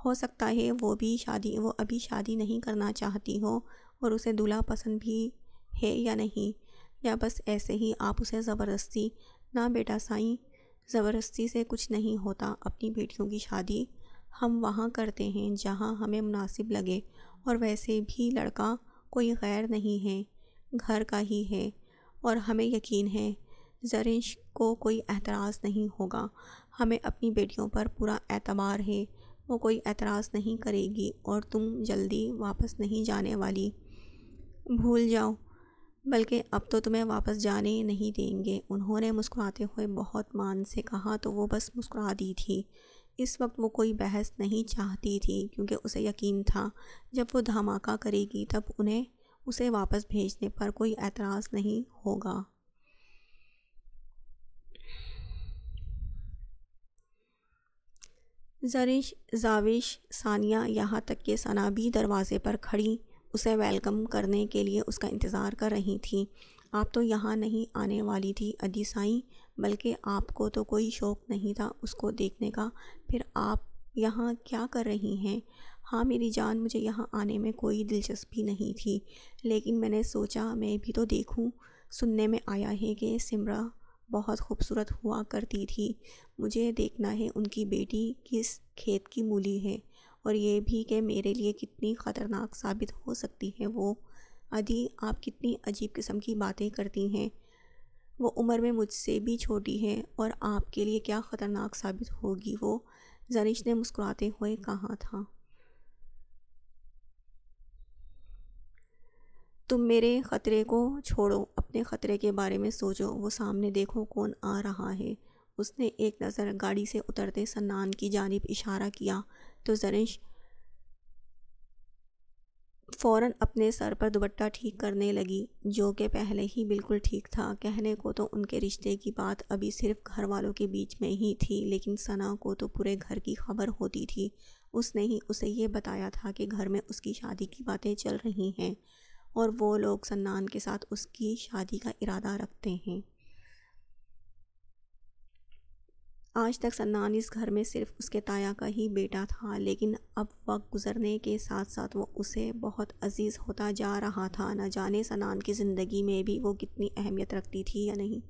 Speaker 1: हो सकता है वो भी शादी वो अभी शादी नहीं करना चाहती हो और उसे दूल्हा पसंद भी है या नहीं या बस ऐसे ही आप उसे ज़बरदस्ती ना बेटा साई ज़बरदस्ती से कुछ नहीं होता अपनी बेटियों की शादी हम वहाँ करते हैं जहाँ हमें मुनासिब लगे और वैसे भी लड़का कोई गैर नहीं है घर का ही है और हमें यकीन है जरिश को कोई एतराज़ नहीं होगा हमें अपनी बेटियों पर पूरा एतबार है वो कोई एतराज़ नहीं करेगी और तुम जल्दी वापस नहीं जाने वाली भूल जाओ बल्कि अब तो तुम्हें वापस जाने नहीं देंगे उन्होंने मुस्कुराते हुए बहुत मान से कहा तो वो बस मुस्कुरा दी थी इस वक्त वो कोई बहस नहीं चाहती थी क्योंकि उसे यकीन था जब वो धमाका करेगी तब उन्हें उसे वापस भेजने पर कोई एतराज़ नहीं होगा जरिश जाविश सानिया यहाँ तक कि सना भी दरवाज़े पर खड़ी उसे वेलकम करने के लिए उसका इंतज़ार कर रही थी आप तो यहाँ नहीं आने वाली थी अदीसाई बल्कि आपको तो कोई शौक़ नहीं था उसको देखने का फिर आप यहाँ क्या कर रही हैं हाँ मेरी जान मुझे यहाँ आने में कोई दिलचस्पी नहीं थी लेकिन मैंने सोचा मैं भी तो देखूँ सुनने में आया है कि सिमरा बहुत खूबसूरत हुआ करती थी मुझे देखना है उनकी बेटी किस खेत की मूली है और ये भी कि मेरे लिए कितनी ख़तरनाक साबित हो सकती है वो आदि आप कितनी अजीब किस्म की बातें करती हैं वो उम्र में मुझसे भी छोटी है और आपके लिए क्या ख़तरनाक साबित होगी वो जनिश ने मुस्कुराते हुए कहा था तुम मेरे ख़तरे को छोड़ो अपने ख़तरे के बारे में सोचो वो सामने देखो कौन आ रहा है उसने एक नज़र गाड़ी से उतरते सन्नान की जानब इशारा किया तो जरिश फौरन अपने सर पर दुपट्टा ठीक करने लगी जो कि पहले ही बिल्कुल ठीक था कहने को तो उनके रिश्ते की बात अभी सिर्फ घर वालों के बीच में ही थी लेकिन सना को तो पूरे घर की खबर होती थी उसने ही उसे ये बताया था कि घर में उसकी शादी की बातें चल रही हैं और वो लोग सन्नान के साथ उसकी शादी का इरादा रखते हैं आज तक सन्नान इस घर में सिर्फ उसके ताया का ही बेटा था लेकिन अब वक्त गुजरने के साथ साथ वो उसे बहुत अजीज़ होता जा रहा था न जाने सन्नान की ज़िंदगी में भी वो कितनी अहमियत रखती थी या नहीं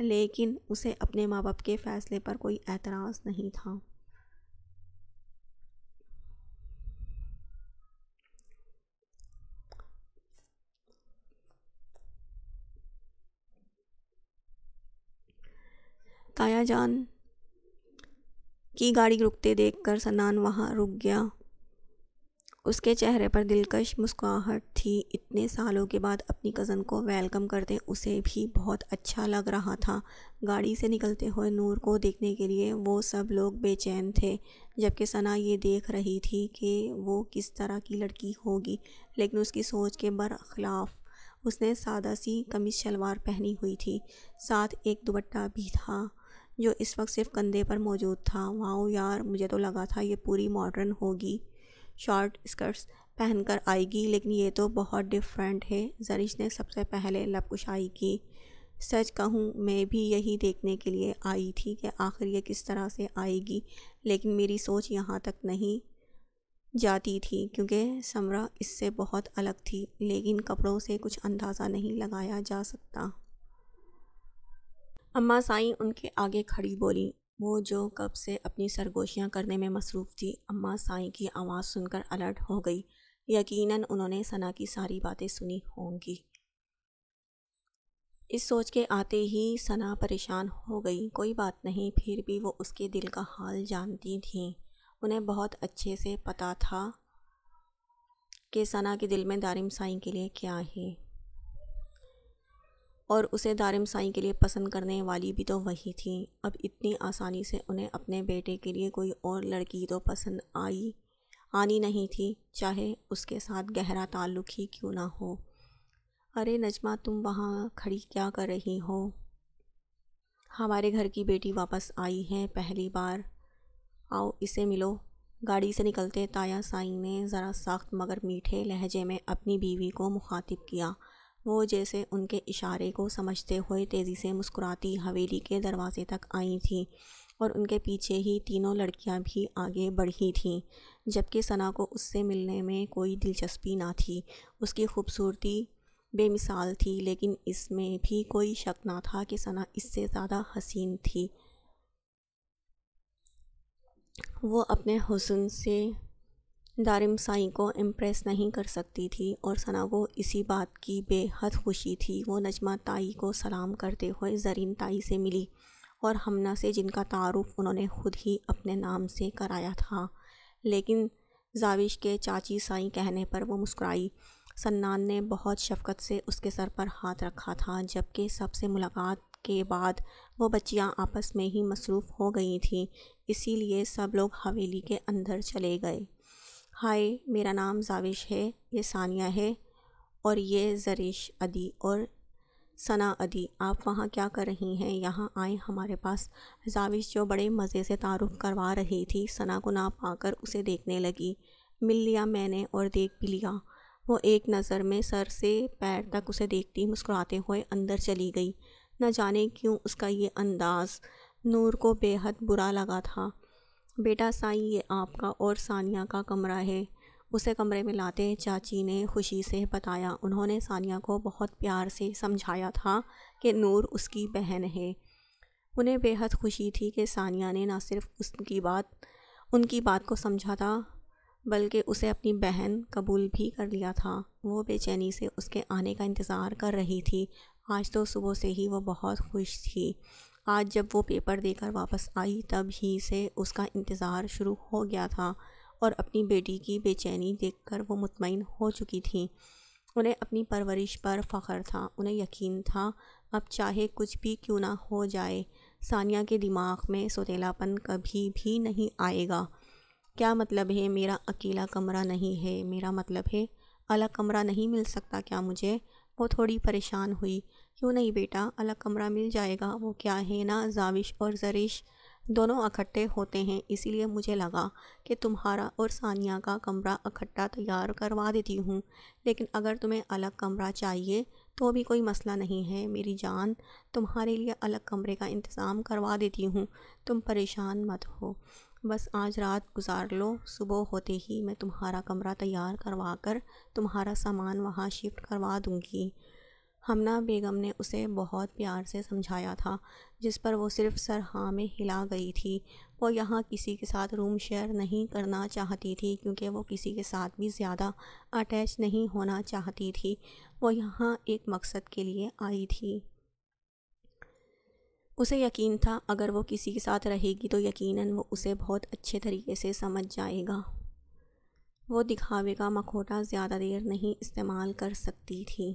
Speaker 1: लेकिन उसे अपने माँ बाप के फ़ैसले पर कोई एतराज़ नहीं था ताया जान की गाड़ी रुकते देखकर सनान वहाँ रुक गया उसके चेहरे पर दिलकश मुस्कुराहट थी इतने सालों के बाद अपनी कज़न को वेलकम करते उसे भी बहुत अच्छा लग रहा था गाड़ी से निकलते हुए नूर को देखने के लिए वो सब लोग बेचैन थे जबकि सना ये देख रही थी कि वो किस तरह की लड़की होगी लेकिन उसकी सोच के बरखिलाफ़ उसने सादा सी कमीज शलवार पहनी हुई थी साथ एक दुपट्टा भी था जो इस वक्त सिर्फ कंधे पर मौजूद था वाओ यार मुझे तो लगा था ये पूरी मॉडर्न होगी शॉर्ट स्कर्ट्स पहनकर आएगी लेकिन ये तो बहुत डिफरेंट है जरिश ने सबसे पहले लपकुशाई की सच कहूँ मैं भी यही देखने के लिए आई थी कि आखिर ये किस तरह से आएगी लेकिन मेरी सोच यहाँ तक नहीं जाती थी क्योंकि समरा इससे बहुत अलग थी लेकिन कपड़ों से कुछ अंदाज़ा नहीं लगाया जा सकता अम्मा साई उनके आगे खड़ी बोली वो जो कब से अपनी सरगोशियाँ करने में मसरूफ़ थी अम्मा साई की आवाज़ सुनकर अलर्ट हो गई यकीनन उन्होंने सना की सारी बातें सुनी होंगी इस सोच के आते ही सना परेशान हो गई कोई बात नहीं फिर भी वो उसके दिल का हाल जानती थी उन्हें बहुत अच्छे से पता था कि सना के दिल में दारिम साई के लिए क्या है और उसे दारम साई के लिए पसंद करने वाली भी तो वही थी अब इतनी आसानी से उन्हें अपने बेटे के लिए कोई और लड़की तो पसंद आई आनी नहीं थी चाहे उसके साथ गहरा ताल्लुक ही क्यों ना हो अरे नजमा तुम वहाँ खड़ी क्या कर रही हो हमारे घर की बेटी वापस आई है पहली बार आओ इसे मिलो गाड़ी से निकलते ताया साई ने ज़रा सख्त मगर मीठे लहजे में अपनी बीवी को मुखातिब किया वो जैसे उनके इशारे को समझते हुए तेज़ी से मुस्कुराती हवेली के दरवाज़े तक आई थी और उनके पीछे ही तीनों लड़कियां भी आगे बढ़ी थीं जबकि सना को उससे मिलने में कोई दिलचस्पी ना थी उसकी खूबसूरती बेमिसाल थी लेकिन इसमें भी कोई शक ना था कि सना इससे ज़्यादा हसीन थी वो अपने हुसन से दारिम साई को इम्प्रेस नहीं कर सकती थी और सना को इसी बात की बेहद खुशी थी वो नजमा ताई को सलाम करते हुए जरीन ताई से मिली और हमना से जिनका तारुफ उन्होंने खुद ही अपने नाम से कराया था लेकिन जाविश के चाची साई कहने पर वो मुस्कुराई सन्नान ने बहुत शफकत से उसके सर पर हाथ रखा था जबकि सबसे मुलाकात के बाद वो बच्चियां आपस में ही मसरूफ़ हो गई थीं इसीलिए सब लोग हवेली के अंदर चले गए हाय मेरा नाम जाविश है ये सानिया है और ये जरीश अदी और सना अदी आप वहाँ क्या कर रही हैं यहाँ आए हमारे पास जाविश जो बड़े मज़े से तारुफ करवा रही थी सना को ना पाकर उसे देखने लगी मिल लिया मैंने और देख भी लिया वो एक नज़र में सर से पैर तक उसे देखती मुस्कुराते हुए अंदर चली गई न जाने क्यों उसका ये अंदाज़ नूर को बेहद बुरा लगा था बेटा साई ये आपका और सानिया का कमरा है उसे कमरे में लाते चाची ने खुशी से बताया उन्होंने सानिया को बहुत प्यार से समझाया था कि नूर उसकी बहन है उन्हें बेहद खुशी थी कि सानिया ने ना सिर्फ उसकी बात उनकी बात को समझा था बल्कि उसे अपनी बहन कबूल भी कर लिया था वो बेचैनी से उसके आने का इंतज़ार कर रही थी आज तो सुबह से ही वो बहुत खुश थी आज जब वो पेपर देकर वापस आई तब ही से उसका इंतज़ार शुरू हो गया था और अपनी बेटी की बेचैनी देखकर वो मुतमिन हो चुकी थी उन्हें अपनी परवरिश पर फ़ख्र था उन्हें यकीन था अब चाहे कुछ भी क्यों ना हो जाए सानिया के दिमाग में सतीलापन कभी भी नहीं आएगा क्या मतलब है मेरा अकेला कमरा नहीं है मेरा मतलब है अलग कमरा नहीं मिल सकता क्या मुझे वो थोड़ी परेशान हुई क्यों नहीं बेटा अलग कमरा मिल जाएगा वो क्या है ना जाविश और जरिश दोनों इकट्ठे होते हैं इसीलिए मुझे लगा कि तुम्हारा और सानिया का कमरा इकट्ठा तैयार करवा देती हूँ लेकिन अगर तुम्हें अलग कमरा चाहिए तो भी कोई मसला नहीं है मेरी जान तुम्हारे लिए अलग कमरे का इंतज़ाम करवा देती हूँ तुम परेशान मत हो बस आज रात गुजार लो सुबह होते ही मैं तुम्हारा कमरा तैयार करवा कर तुम्हारा सामान वहाँ शिफ्ट करवा दूँगी हमना बेगम ने उसे बहुत प्यार से समझाया था जिस पर वो सिर्फ सर हाँ में हिला गई थी वो यहाँ किसी के साथ रूम शेयर नहीं करना चाहती थी क्योंकि वो किसी के साथ भी ज़्यादा अटैच नहीं होना चाहती थी वो यहाँ एक मकसद के लिए आई थी उसे यकीन था अगर वो किसी के साथ रहेगी तो यकीनन वो उसे बहुत अच्छे तरीके से समझ जाएगा वो दिखावे का मखोटा ज़्यादा देर नहीं इस्तेमाल कर सकती थी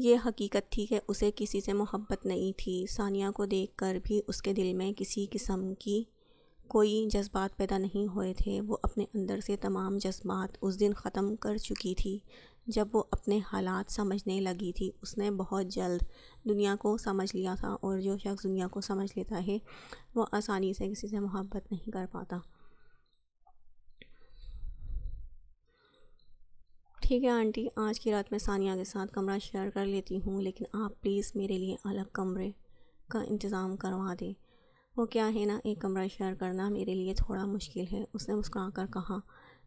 Speaker 1: ये हकीकत थी कि उसे किसी से मोहब्बत नहीं थी सानिया को देखकर भी उसके दिल में किसी किस्म की कोई जज्बात पैदा नहीं हुए थे वो अपने अंदर से तमाम जज्बात उस दिन ख़त्म कर चुकी थी जब वो अपने हालात समझने लगी थी उसने बहुत जल्द दुनिया को समझ लिया था और जो शख्स दुनिया को समझ लेता है वो आसानी से किसी से मोहब्बत नहीं कर पाता ठीक है आंटी आज की रात मैं सानिया के साथ कमरा शेयर कर लेती हूँ लेकिन आप प्लीज़ मेरे लिए अलग कमरे का इंतज़ाम करवा दें वो क्या है ना एक कमरा शेयर करना मेरे लिए थोड़ा मुश्किल है उसने मुस्कुरा कर कहा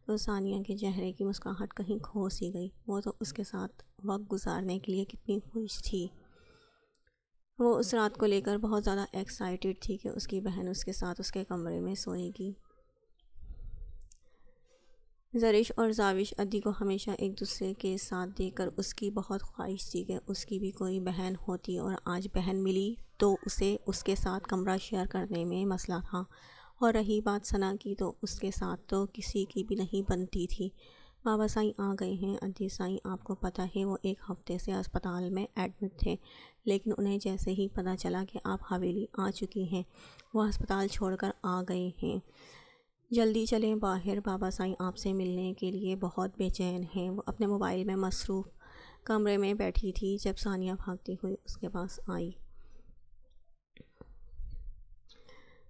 Speaker 1: तो सानिया के चेहरे की मुस्कुराहट कहीं खो सी गई वो तो उसके साथ वक्त गुजारने के लिए कितनी खुश थी वो उस रात को लेकर बहुत ज़्यादा एक्साइटेड थी कि उसकी बहन उसके साथ उसके कमरे में सोएगी जरिश और जाविश अदी को हमेशा एक दूसरे के साथ देकर उसकी बहुत ख्वाहिश थी कि उसकी भी कोई बहन होती और आज बहन मिली तो उसे उसके साथ कमरा शेयर करने में मसला था और रही बात सना की तो उसके साथ तो किसी की भी नहीं बनती थी बाबा साई आ गए हैं अदी साई आपको पता है वो एक हफ़्ते से अस्पताल में एडमिट थे लेकिन उन्हें जैसे ही पता चला कि आप हवेली आ चुकी हैं वो अस्पताल छोड़कर आ गए हैं जल्दी चलें बाहर बाबा साईं आपसे मिलने के लिए बहुत बेचैन हैं वो अपने मोबाइल में मसरूफ़ कमरे में बैठी थी जब सानिया भागती हुई उसके पास आई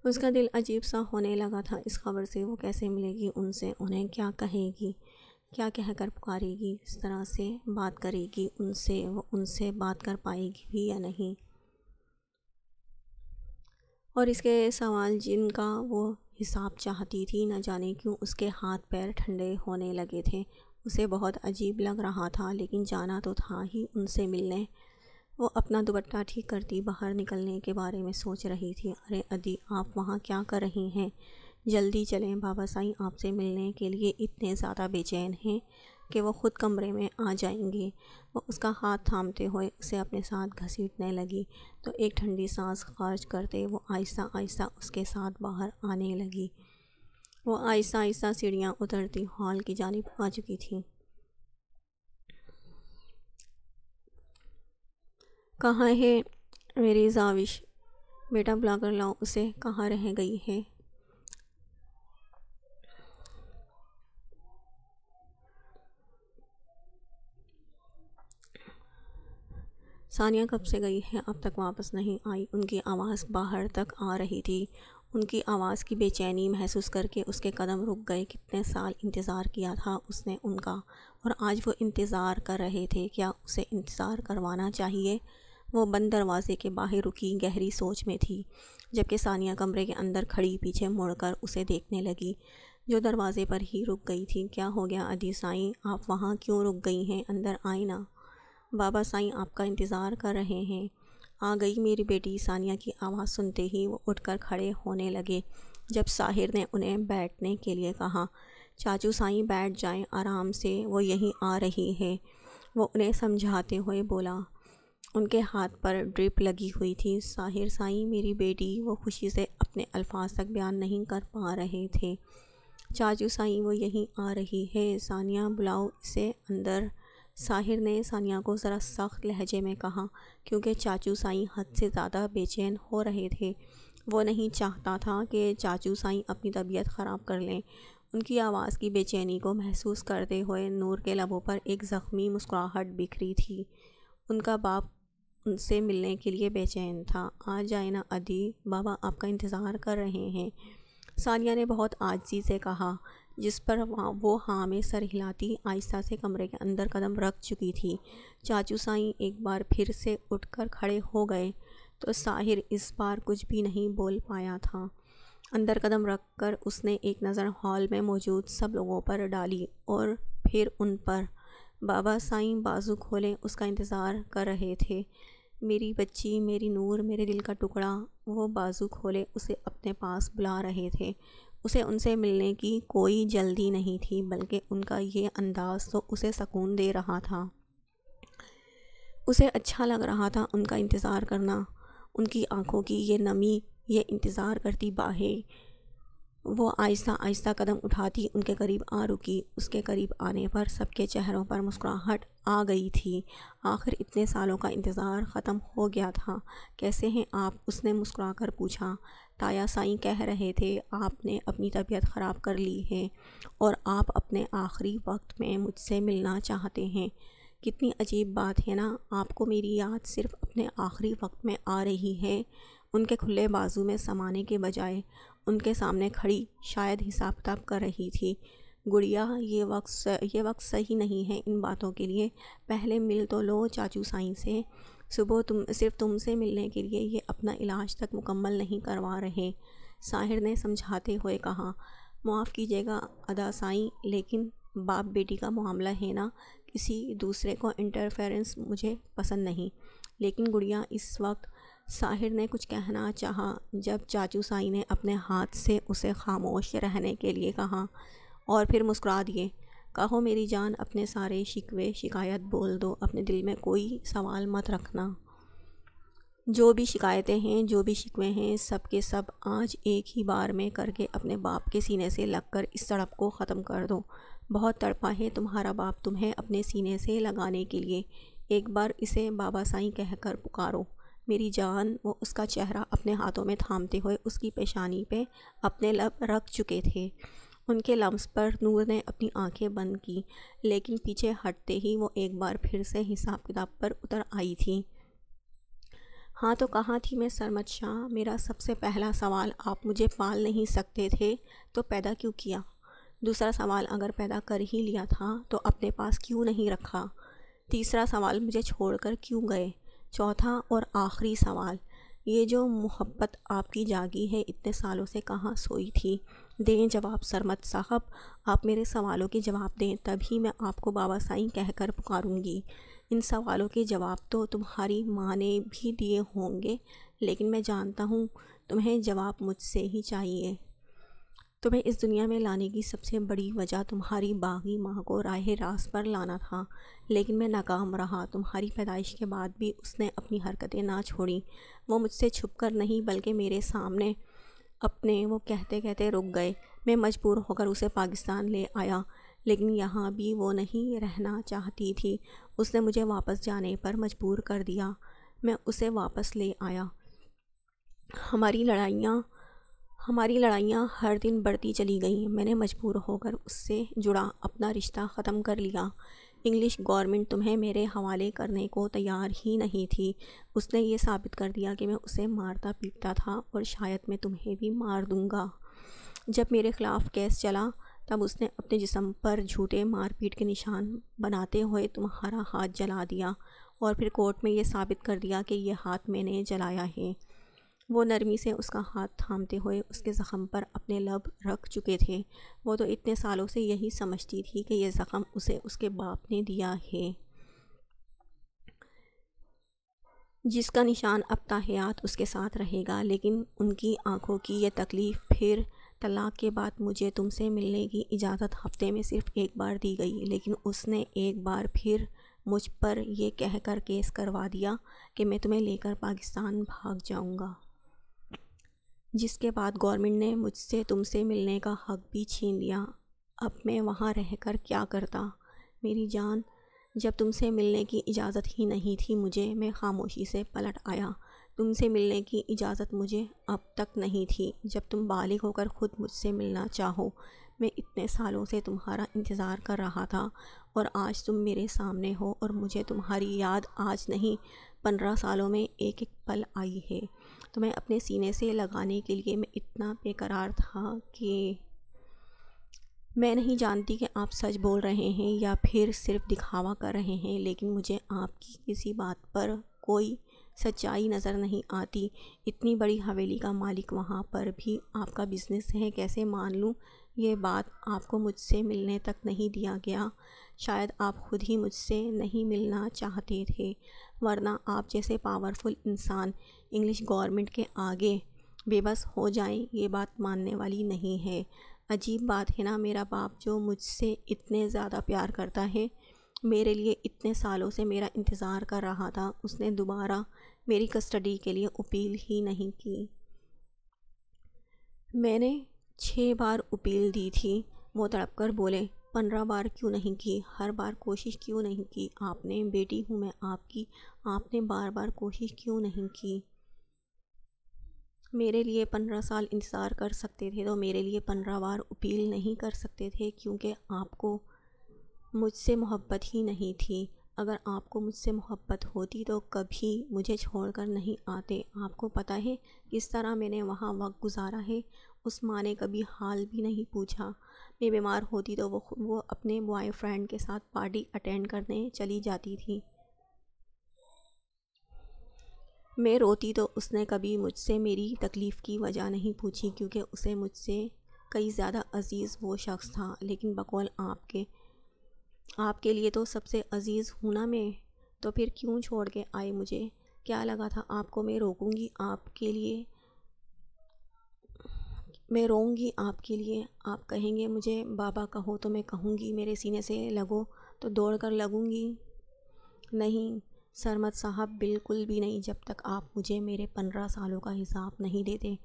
Speaker 1: उसका दिल अजीब सा होने लगा था इस खबर से वो कैसे मिलेगी उनसे उन्हें क्या कहेगी क्या कहकर पुकारेगी किस तरह से बात करेगी उनसे वो उनसे बात कर पाएगी भी या नहीं और इसके सवाल जिनका वो हिसाब चाहती थी न जाने क्यों उसके हाथ पैर ठंडे होने लगे थे उसे बहुत अजीब लग रहा था लेकिन जाना तो था ही उनसे मिलने वो अपना दुपट्टा ठीक करती बाहर निकलने के बारे में सोच रही थी अरे अदी आप वहाँ क्या कर रही हैं जल्दी चलें बाबा साई आपसे मिलने के लिए इतने ज़्यादा बेचैन हैं कि वो ख़ुद कमरे में आ जाएंगी वो उसका हाथ थामते हुए उसे अपने साथ घसीटने लगी तो एक ठंडी सांस खर्च करते वो आहिस्ता आहिस्ता उसके साथ बाहर आने लगी वो आहिस्ता आहिस्ता सीढ़ियाँ उतरती हॉल की जानब आ चुकी थी कहाँ है मेरी जाविश बेटा बुलाकर लाओ उसे कहाँ रह गई है सानिया कब से गई है अब तक वापस नहीं आई उनकी आवाज़ बाहर तक आ रही थी उनकी आवाज़ की बेचैनी महसूस करके उसके कदम रुक गए कितने साल इंतज़ार किया था उसने उनका और आज वो इंतज़ार कर रहे थे क्या उसे इंतज़ार करवाना चाहिए वो बंद दरवाजे के बाहर रुकी गहरी सोच में थी जबकि सानिया कमरे के अंदर खड़ी पीछे मुड़कर उसे देखने लगी जो दरवाज़े पर ही रुक गई थी क्या हो गया अदी आप वहाँ क्यों रुक गई हैं अंदर आई ना बाबा साईं आपका इंतज़ार कर रहे हैं आ गई मेरी बेटी सानिया की आवाज़ सुनते ही वो उठकर खड़े होने लगे जब साहिर ने उन्हें बैठने के लिए कहा चाचू साईं बैठ जाएं आराम से वो यहीं आ रही है वो उन्हें समझाते हुए बोला उनके हाथ पर ड्रिप लगी हुई थी साहिर साईं मेरी बेटी वो खुशी से अपने अल्फाज तक बयान नहीं कर पा रहे थे चाचू साईं वो यहीं आ रही है सानिया बुलाओ इसे अंदर साहिर ने सानिया को ज़रा सख्त लहजे में कहा क्योंकि चाचू साईं हद से ज़्यादा बेचैन हो रहे थे वो नहीं चाहता था कि चाचू साईं अपनी तबीयत ख़राब कर लें उनकी आवाज़ की बेचैनी को महसूस करते हुए नूर के लबों पर एक ज़ख्मी मुस्कुराहट बिखरी थी उनका बाप उनसे मिलने के लिए बेचैन था आ जाए ना अदी बाबा आपका इंतज़ार कर रहे हैं सानिया ने बहुत आजी से कहा जिस पर वो हाँ में सर हिलाती आहिस्ता से कमरे के अंदर कदम रख चुकी थी चाचू साईं एक बार फिर से उठकर खड़े हो गए तो साहिर इस बार कुछ भी नहीं बोल पाया था अंदर कदम रखकर उसने एक नज़र हॉल में मौजूद सब लोगों पर डाली और फिर उन पर बाबा साईं बाजू खोले उसका इंतज़ार कर रहे थे मेरी बच्ची मेरी नूर मेरे दिल का टुकड़ा वो बाजू खोले उसे अपने पास बुला रहे थे उसे उनसे मिलने की कोई जल्दी नहीं थी बल्कि उनका ये अंदाज़ तो उसे सुकून दे रहा था उसे अच्छा लग रहा था उनका इंतज़ार करना उनकी आंखों की ये नमी ये इंतज़ार करती बाहें वो आहिस्ता आहिस्ता कदम उठाती उनके करीब आ रुकी उसके करीब आने पर सबके चेहरों पर मुस्कुराहट आ गई थी आखिर इतने सालों का इंतज़ार ख़त्म हो गया था कैसे हैं आप उसने मुस्कुराकर कर पूछा ताया साई कह रहे थे आपने अपनी तबीयत ख़राब कर ली है और आप अपने आखिरी वक्त में मुझसे मिलना चाहते हैं कितनी अजीब बात है ना आपको मेरी याद सिर्फ अपने आखिरी वक्त में आ रही है उनके खुले बाजू में समाने के बजाय उनके सामने खड़ी शायद हिसाब किताब कर रही थी गुड़िया ये वक्त ये वक्त सही नहीं है इन बातों के लिए पहले मिल तो लो चाचू साईं से सुबह तुम सिर्फ तुमसे मिलने के लिए ये अपना इलाज तक मुकम्मल नहीं करवा रहे साहिर ने समझाते हुए कहा माफ़ कीजिएगा अदा साईं लेकिन बाप बेटी का मामला है ना किसी दूसरे को इंटरफेरेंस मुझे पसंद नहीं लेकिन गुड़िया इस वक्त साहिर ने कुछ कहना चाहा जब चाचू साई ने अपने हाथ से उसे खामोश रहने के लिए कहा और फिर मुस्कुरा दिए कहो मेरी जान अपने सारे शिकवे शिकायत बोल दो अपने दिल में कोई सवाल मत रखना जो भी शिकायतें हैं जो भी शिकवे हैं सब के सब आज एक ही बार में करके अपने बाप के सीने से लगकर इस तड़प को ख़त्म कर दो बहुत तड़पा है तुम्हारा बाप तुम्हें अपने सीने से लगाने के लिए एक बार इसे बाबा साई कहकर पुकारो मेरी जान वो उसका चेहरा अपने हाथों में थामते हुए उसकी पेशानी पे अपने लब रख चुके थे उनके लम्स पर नूर ने अपनी आंखें बंद की लेकिन पीछे हटते ही वो एक बार फिर से हिसाब किताब पर उतर आई थी हाँ तो कहाँ थी मैं सरमद शाह मेरा सबसे पहला सवाल आप मुझे पाल नहीं सकते थे तो पैदा क्यों किया दूसरा सवाल अगर पैदा कर ही लिया था तो अपने पास क्यों नहीं रखा तीसरा सवाल मुझे छोड़कर क्यों गए चौथा और आखिरी सवाल ये जो मोहब्बत आपकी जागी है इतने सालों से कहाँ सोई थी दें जवाब सरमत साहब आप मेरे सवालों के जवाब दें तभी मैं आपको बाबा साई कहकर पुकारूंगी इन सवालों के जवाब तो तुम्हारी माँ ने भी दिए होंगे लेकिन मैं जानता हूँ तुम्हें जवाब मुझसे ही चाहिए तुम्हें इस दुनिया में लाने की सबसे बड़ी वजह तुम्हारी बागी माँ को राह रास पर लाना था लेकिन मैं नाकाम रहा तुम्हारी पैदाइश के बाद भी उसने अपनी हरकतें ना छोड़ी वो मुझसे छुप कर नहीं बल्कि मेरे सामने अपने वो कहते कहते रुक गए मैं मजबूर होकर उसे पाकिस्तान ले आया लेकिन यहाँ भी वो नहीं रहना चाहती थी उसने मुझे वापस जाने पर मजबूर कर दिया मैं उसे वापस ले आया हमारी लड़ाइयाँ हमारी लड़ाइयाँ हर दिन बढ़ती चली गईं मैंने मजबूर होकर उससे जुड़ा अपना रिश्ता ख़त्म कर लिया इंग्लिश गवर्नमेंट तुम्हें मेरे हवाले करने को तैयार ही नहीं थी उसने ये साबित कर दिया कि मैं उसे मारता पीटता था और शायद मैं तुम्हें भी मार दूँगा जब मेरे ख़िलाफ़ केस चला तब उसने अपने जिसम पर झूठे मारपीट के निशान बनाते हुए तुम्हारा हाथ जला दिया और फिर कोर्ट में ये साबित कर दिया कि यह हाथ मैंने जलाया है वो नरमी से उसका हाथ थामते हुए उसके ज़ख़म पर अपने लब रख चुके थे वो तो इतने सालों से यही समझती थी कि यह ज़ख़म उसे उसके बाप ने दिया है जिसका निशान अब तहयात उसके साथ रहेगा लेकिन उनकी आंखों की यह तकलीफ़ फिर तलाक के बाद मुझे तुमसे मिलने की इजाज़त हफ़्ते में सिर्फ एक बार दी गई लेकिन उसने एक बार फिर मुझ पर यह कह कहकर केस करवा दिया कि मैं तुम्हें लेकर पाकिस्तान भाग जाऊंगा जिसके बाद गवर्नमेंट ने मुझसे तुमसे मिलने का हक भी छीन लिया अब मैं वहाँ रह कर क्या करता मेरी जान जब तुमसे मिलने की इजाज़त ही नहीं थी मुझे मैं खामोशी से पलट आया तुमसे मिलने की इजाज़त मुझे अब तक नहीं थी जब तुम बालिग होकर ख़ुद मुझसे मिलना चाहो मैं इतने सालों से तुम्हारा इंतज़ार कर रहा था और आज तुम मेरे सामने हो और मुझे तुम्हारी याद आज नहीं पंद्रह सालों में एक एक पल आई है तो मैं अपने सीने से लगाने के लिए मैं इतना बेकरार था कि मैं नहीं जानती कि आप सच बोल रहे हैं या फिर सिर्फ दिखावा कर रहे हैं लेकिन मुझे आपकी किसी बात पर कोई सच्चाई नज़र नहीं आती इतनी बड़ी हवेली का मालिक वहाँ पर भी आपका बिज़नेस है कैसे मान लूँ ये बात आपको मुझसे मिलने तक नहीं दिया गया शायद आप खुद ही मुझसे नहीं मिलना चाहते थे वरना आप जैसे पावरफुल इंसान इंग्लिश गवर्नमेंट के आगे बेबस हो जाएं ये बात मानने वाली नहीं है अजीब बात है ना मेरा बाप जो मुझसे इतने ज़्यादा प्यार करता है मेरे लिए इतने सालों से मेरा इंतज़ार कर रहा था उसने दोबारा मेरी कस्टडी के लिए अपील ही नहीं की मैंने छः बार अपील दी थी वो तड़प कर बोले पंद्रह बार क्यों नहीं की हर बार कोशिश क्यों नहीं की आपने बेटी हूँ मैं आपकी आपने बार बार कोशिश क्यों नहीं की मेरे लिए पंद्रह साल इंतज़ार कर सकते थे तो मेरे लिए पंद्रह बार अपील नहीं कर सकते थे क्योंकि आपको मुझसे मोहब्बत ही नहीं थी अगर आपको मुझसे मोहब्बत होती तो कभी मुझे छोड़कर नहीं आते आपको पता है किस तरह मैंने वहाँ वक्त गुजारा है उस माँ ने कभी हाल भी नहीं पूछा मैं बीमार होती तो वो वो अपने बॉयफ्रेंड के साथ पार्टी अटेंड करने चली जाती थी मैं रोती तो उसने कभी मुझसे मेरी तकलीफ़ की वजह नहीं पूछी क्योंकि उसे मुझसे कई ज़्यादा अजीज़ वो शख्स था लेकिन बकौल आपके आपके लिए तो सबसे अजीज़ हूँ ना मैं तो फिर क्यों छोड़ के आए मुझे क्या लगा था आपको मैं रोकूंगी आपके लिए मैं रोऊंगी आपके लिए आप कहेंगे मुझे बाबा कहो तो मैं कहूँगी मेरे सीने से लगो तो दौड़ कर लगूँगी नहीं सरमद साहब बिल्कुल भी नहीं जब तक आप मुझे मेरे पंद्रह सालों का हिसाब नहीं देते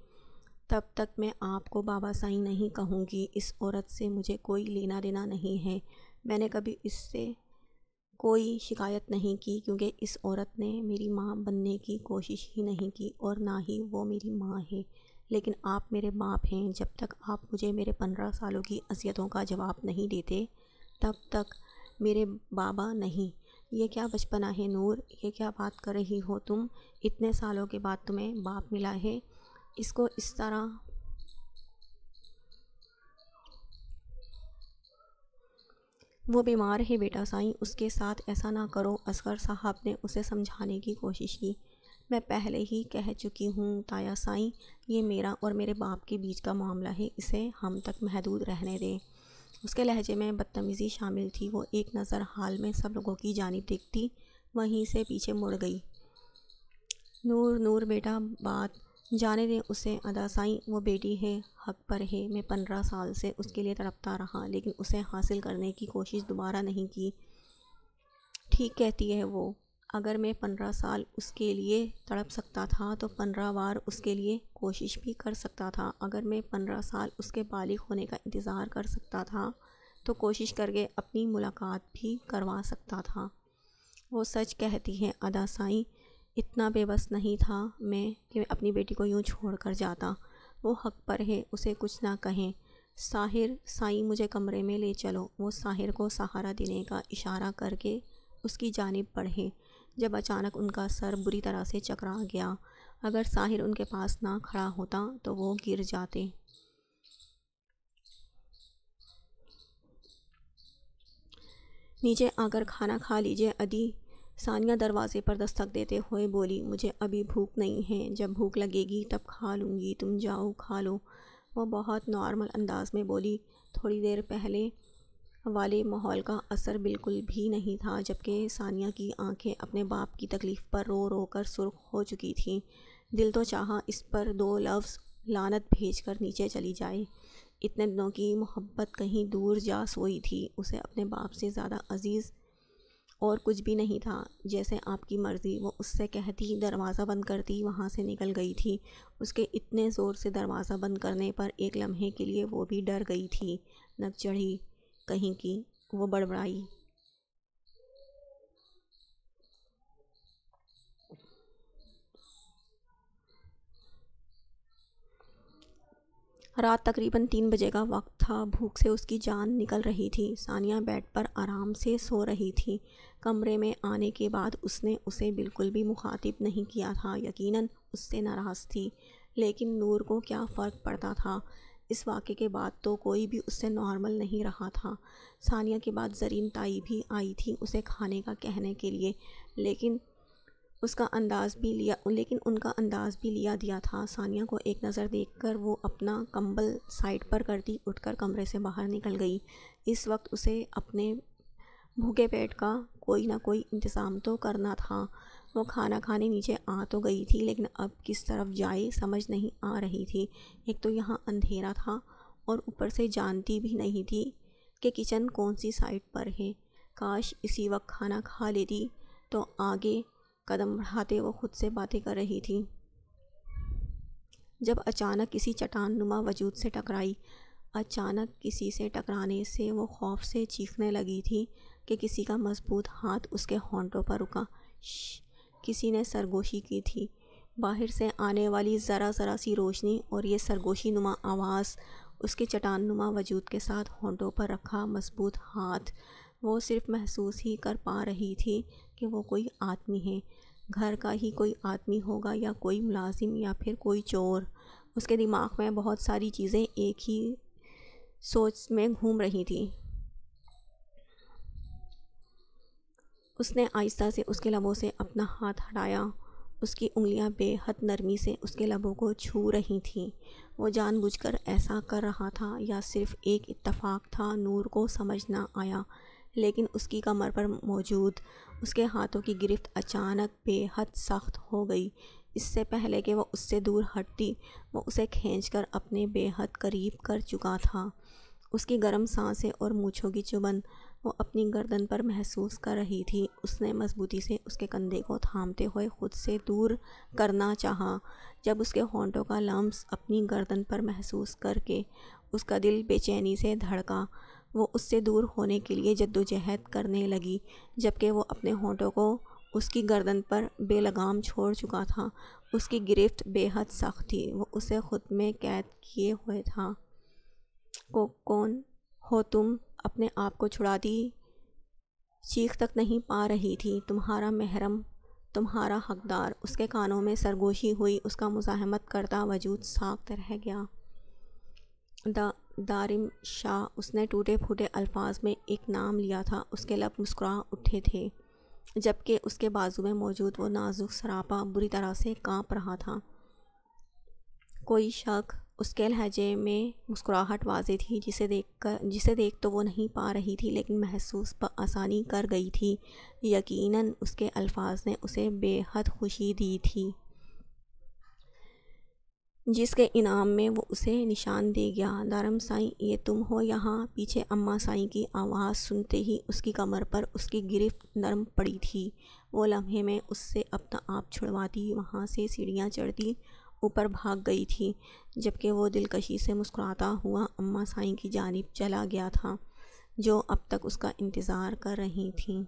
Speaker 1: तब तक मैं आपको बाबा साईं नहीं कहूँगी इस औरत से मुझे कोई लेना देना नहीं है मैंने कभी इससे कोई शिकायत नहीं की क्योंकि इस औरत ने मेरी माँ बनने की कोशिश ही नहीं की और ना ही वो मेरी माँ है लेकिन आप मेरे बाप हैं जब तक आप मुझे मेरे पंद्रह सालों की असियतों का जवाब नहीं देते तब तक मेरे बाबा नहीं ये क्या बचपना है नूर ये क्या बात कर रही हो तुम इतने सालों के बाद तुम्हें बाप मिला है इसको इस तरह वो बीमार है बेटा साईं उसके साथ ऐसा ना करो असगर साहब ने उसे समझाने की कोशिश की मैं पहले ही कह चुकी हूँ ताया साई ये मेरा और मेरे बाप के बीच का मामला है इसे हम तक महदूद रहने दें उसके लहजे में बदतमीज़ी शामिल थी वो एक नज़र हाल में सब लोगों की जानब देखती वहीं से पीछे मुड़ गई नूर नूर बेटा बात जाने दें उसे अदासाई वो बेटी है हक पर है मैं पंद्रह साल से उसके लिए तड़पता रहा लेकिन उसे हासिल करने की कोशिश दोबारा नहीं की ठीक कहती है वो अगर मैं पंद्रह साल उसके लिए तड़प सकता था तो पंद्रह बार उसके लिए कोशिश भी कर सकता था अगर मैं पंद्रह साल उसके बालिग होने का इंतज़ार कर सकता था तो कोशिश करके अपनी मुलाकात भी करवा सकता था वो सच कहती है अदा साई इतना बेबस नहीं था मैं कि मैं अपनी बेटी को यूँ छोड़ कर जाता वो हक पर है उसे कुछ ना कहें साहिर साई मुझे कमरे में ले चलो वो साहिर को सहारा देने का इशारा करके उसकी जानब पढ़ें जब अचानक उनका सर बुरी तरह से चकरा गया अगर साहिर उनके पास ना खड़ा होता तो वो गिर जाते नीचे आकर खाना खा लीजिए अदी सानिया दरवाजे पर दस्तक देते हुए बोली मुझे अभी भूख नहीं है जब भूख लगेगी तब खा लूँगी तुम जाओ खा लो वह बहुत नॉर्मल अंदाज में बोली थोड़ी देर पहले वाले माहौल का असर बिल्कुल भी नहीं था जबकि सानिया की आंखें अपने बाप की तकलीफ़ पर रो रो कर सुर्ख हो चुकी थीं दिल तो चाहा इस पर दो लफ्ज़ लानत भेज कर नीचे चली जाए इतने दिनों की मोहब्बत कहीं दूर जा सोई थी उसे अपने बाप से ज़्यादा अजीज़ और कुछ भी नहीं था जैसे आपकी मर्ज़ी वो उससे कहती दरवाज़ा बंद करती वहाँ से निकल गई थी उसके इतने ज़ोर से दरवाज़ा बंद करने पर एक लम्हे के लिए वो भी डर गई थी नक चढ़ी कहीं की वो बड़बड़ाई रात तकरीबन तीन बजे का वक्त था भूख से उसकी जान निकल रही थी सानिया बेड पर आराम से सो रही थी कमरे में आने के बाद उसने उसे बिल्कुल भी मुखातिब नहीं किया था यकीनन उससे नाराज़ थी लेकिन नूर को क्या फ़र्क पड़ता था इस वाक़े के बाद तो कोई भी उससे नॉर्मल नहीं रहा था सानिया के बाद जरीन ताई भी आई थी उसे खाने का कहने के लिए लेकिन उसका अंदाज़ भी लिया लेकिन उनका अंदाज़ भी लिया दिया था सानिया को एक नज़र देखकर वो अपना कंबल साइड पर करती उठकर कमरे से बाहर निकल गई इस वक्त उसे अपने भूखे पेट का कोई ना कोई इंतज़ाम तो करना था वो खाना खाने नीचे आ तो गई थी लेकिन अब किस तरफ जाए समझ नहीं आ रही थी एक तो यहाँ अंधेरा था और ऊपर से जानती भी नहीं थी कि किचन कौन सी साइड पर है काश इसी वक्त खाना खा लेती तो आगे कदम बढ़ाते वो खुद से बातें कर रही थी जब अचानक किसी चट्टान नुमा वजूद से टकराई अचानक किसी से टकराने से वो खौफ से चीखने लगी थी कि किसी का मजबूत हाथ उसके होंठों पर रुका किसी ने सरगोशी की थी बाहर से आने वाली ज़रा ज़रा सी रोशनी और ये सरगोशी नुमा आवाज़ उसके चटान नुमा वजूद के साथ होंठों पर रखा मजबूत हाथ वो सिर्फ महसूस ही कर पा रही थी कि वो कोई आदमी है घर का ही कोई आदमी होगा या कोई मुलाजिम या फिर कोई चोर उसके दिमाग में बहुत सारी चीज़ें एक ही सोच में घूम रही थी उसने आहिस्ता से उसके लबों से अपना हाथ हटाया उसकी उंगलियां बेहद नरमी से उसके लबों को छू रही थीं वो जानबूझकर ऐसा कर रहा था या सिर्फ एक इत्तफाक था नूर को समझ ना आया लेकिन उसकी कमर पर मौजूद उसके हाथों की गिरफ्त अचानक बेहद सख्त हो गई इससे पहले कि वह उससे दूर हटती वो उसे खींचकर अपने बेहद करीब कर चुका था उसकी गर्म सांसें और मूछों की चुबन वो अपनी गर्दन पर महसूस कर रही थी उसने मजबूती से उसके कंधे को थामते हुए खुद से दूर करना चाहा जब उसके होंठों का लम्स अपनी गर्दन पर महसूस करके उसका दिल बेचैनी से धड़का वो उससे दूर होने के लिए जद्दोजहद करने लगी जबकि वो अपने होंठों को उसकी गर्दन पर बेलगाम छोड़ चुका था उसकी गिरफ्त बेहद सख्त थी वो उसे खुद में कैद किए हुए था को कौन हो तुम अपने आप को छुड़ा दी चीख तक नहीं पा रही थी तुम्हारा महरम तुम्हारा हकदार उसके कानों में सरगोशी हुई उसका मुजाहमत करता वजूद साख्त रह गया दा दारिम शाह उसने टूटे फूटे अल्फाज में एक नाम लिया था उसके लब मुस्कुरा उठे थे जबकि उसके बाजू में मौजूद वो नाजुक सरापा बुरी तरह से कांप रहा था कोई शक उसके लहजे में मुस्कुराहट वाजे थी जिसे देख कर जिसे देख तो वो नहीं पा रही थी लेकिन महसूस आसानी कर गई थी यकीनन उसके अल्फाज ने उसे बेहद खुशी दी थी जिसके इनाम में वो उसे निशान दे गया दारम साई ये तुम हो यहाँ पीछे अम्मा साई की आवाज़ सुनते ही उसकी कमर पर उसकी गिरफ्त नरम पड़ी थी वो लम्हे में उससे अपना आप छुड़वाती वहाँ से सीढ़ियाँ चढ़ती ऊपर भाग गई थी जबकि वो दिलकशी से मुस्कुराता हुआ अम्मा साईं की जानिब चला गया था जो अब तक उसका इंतज़ार कर रही थीं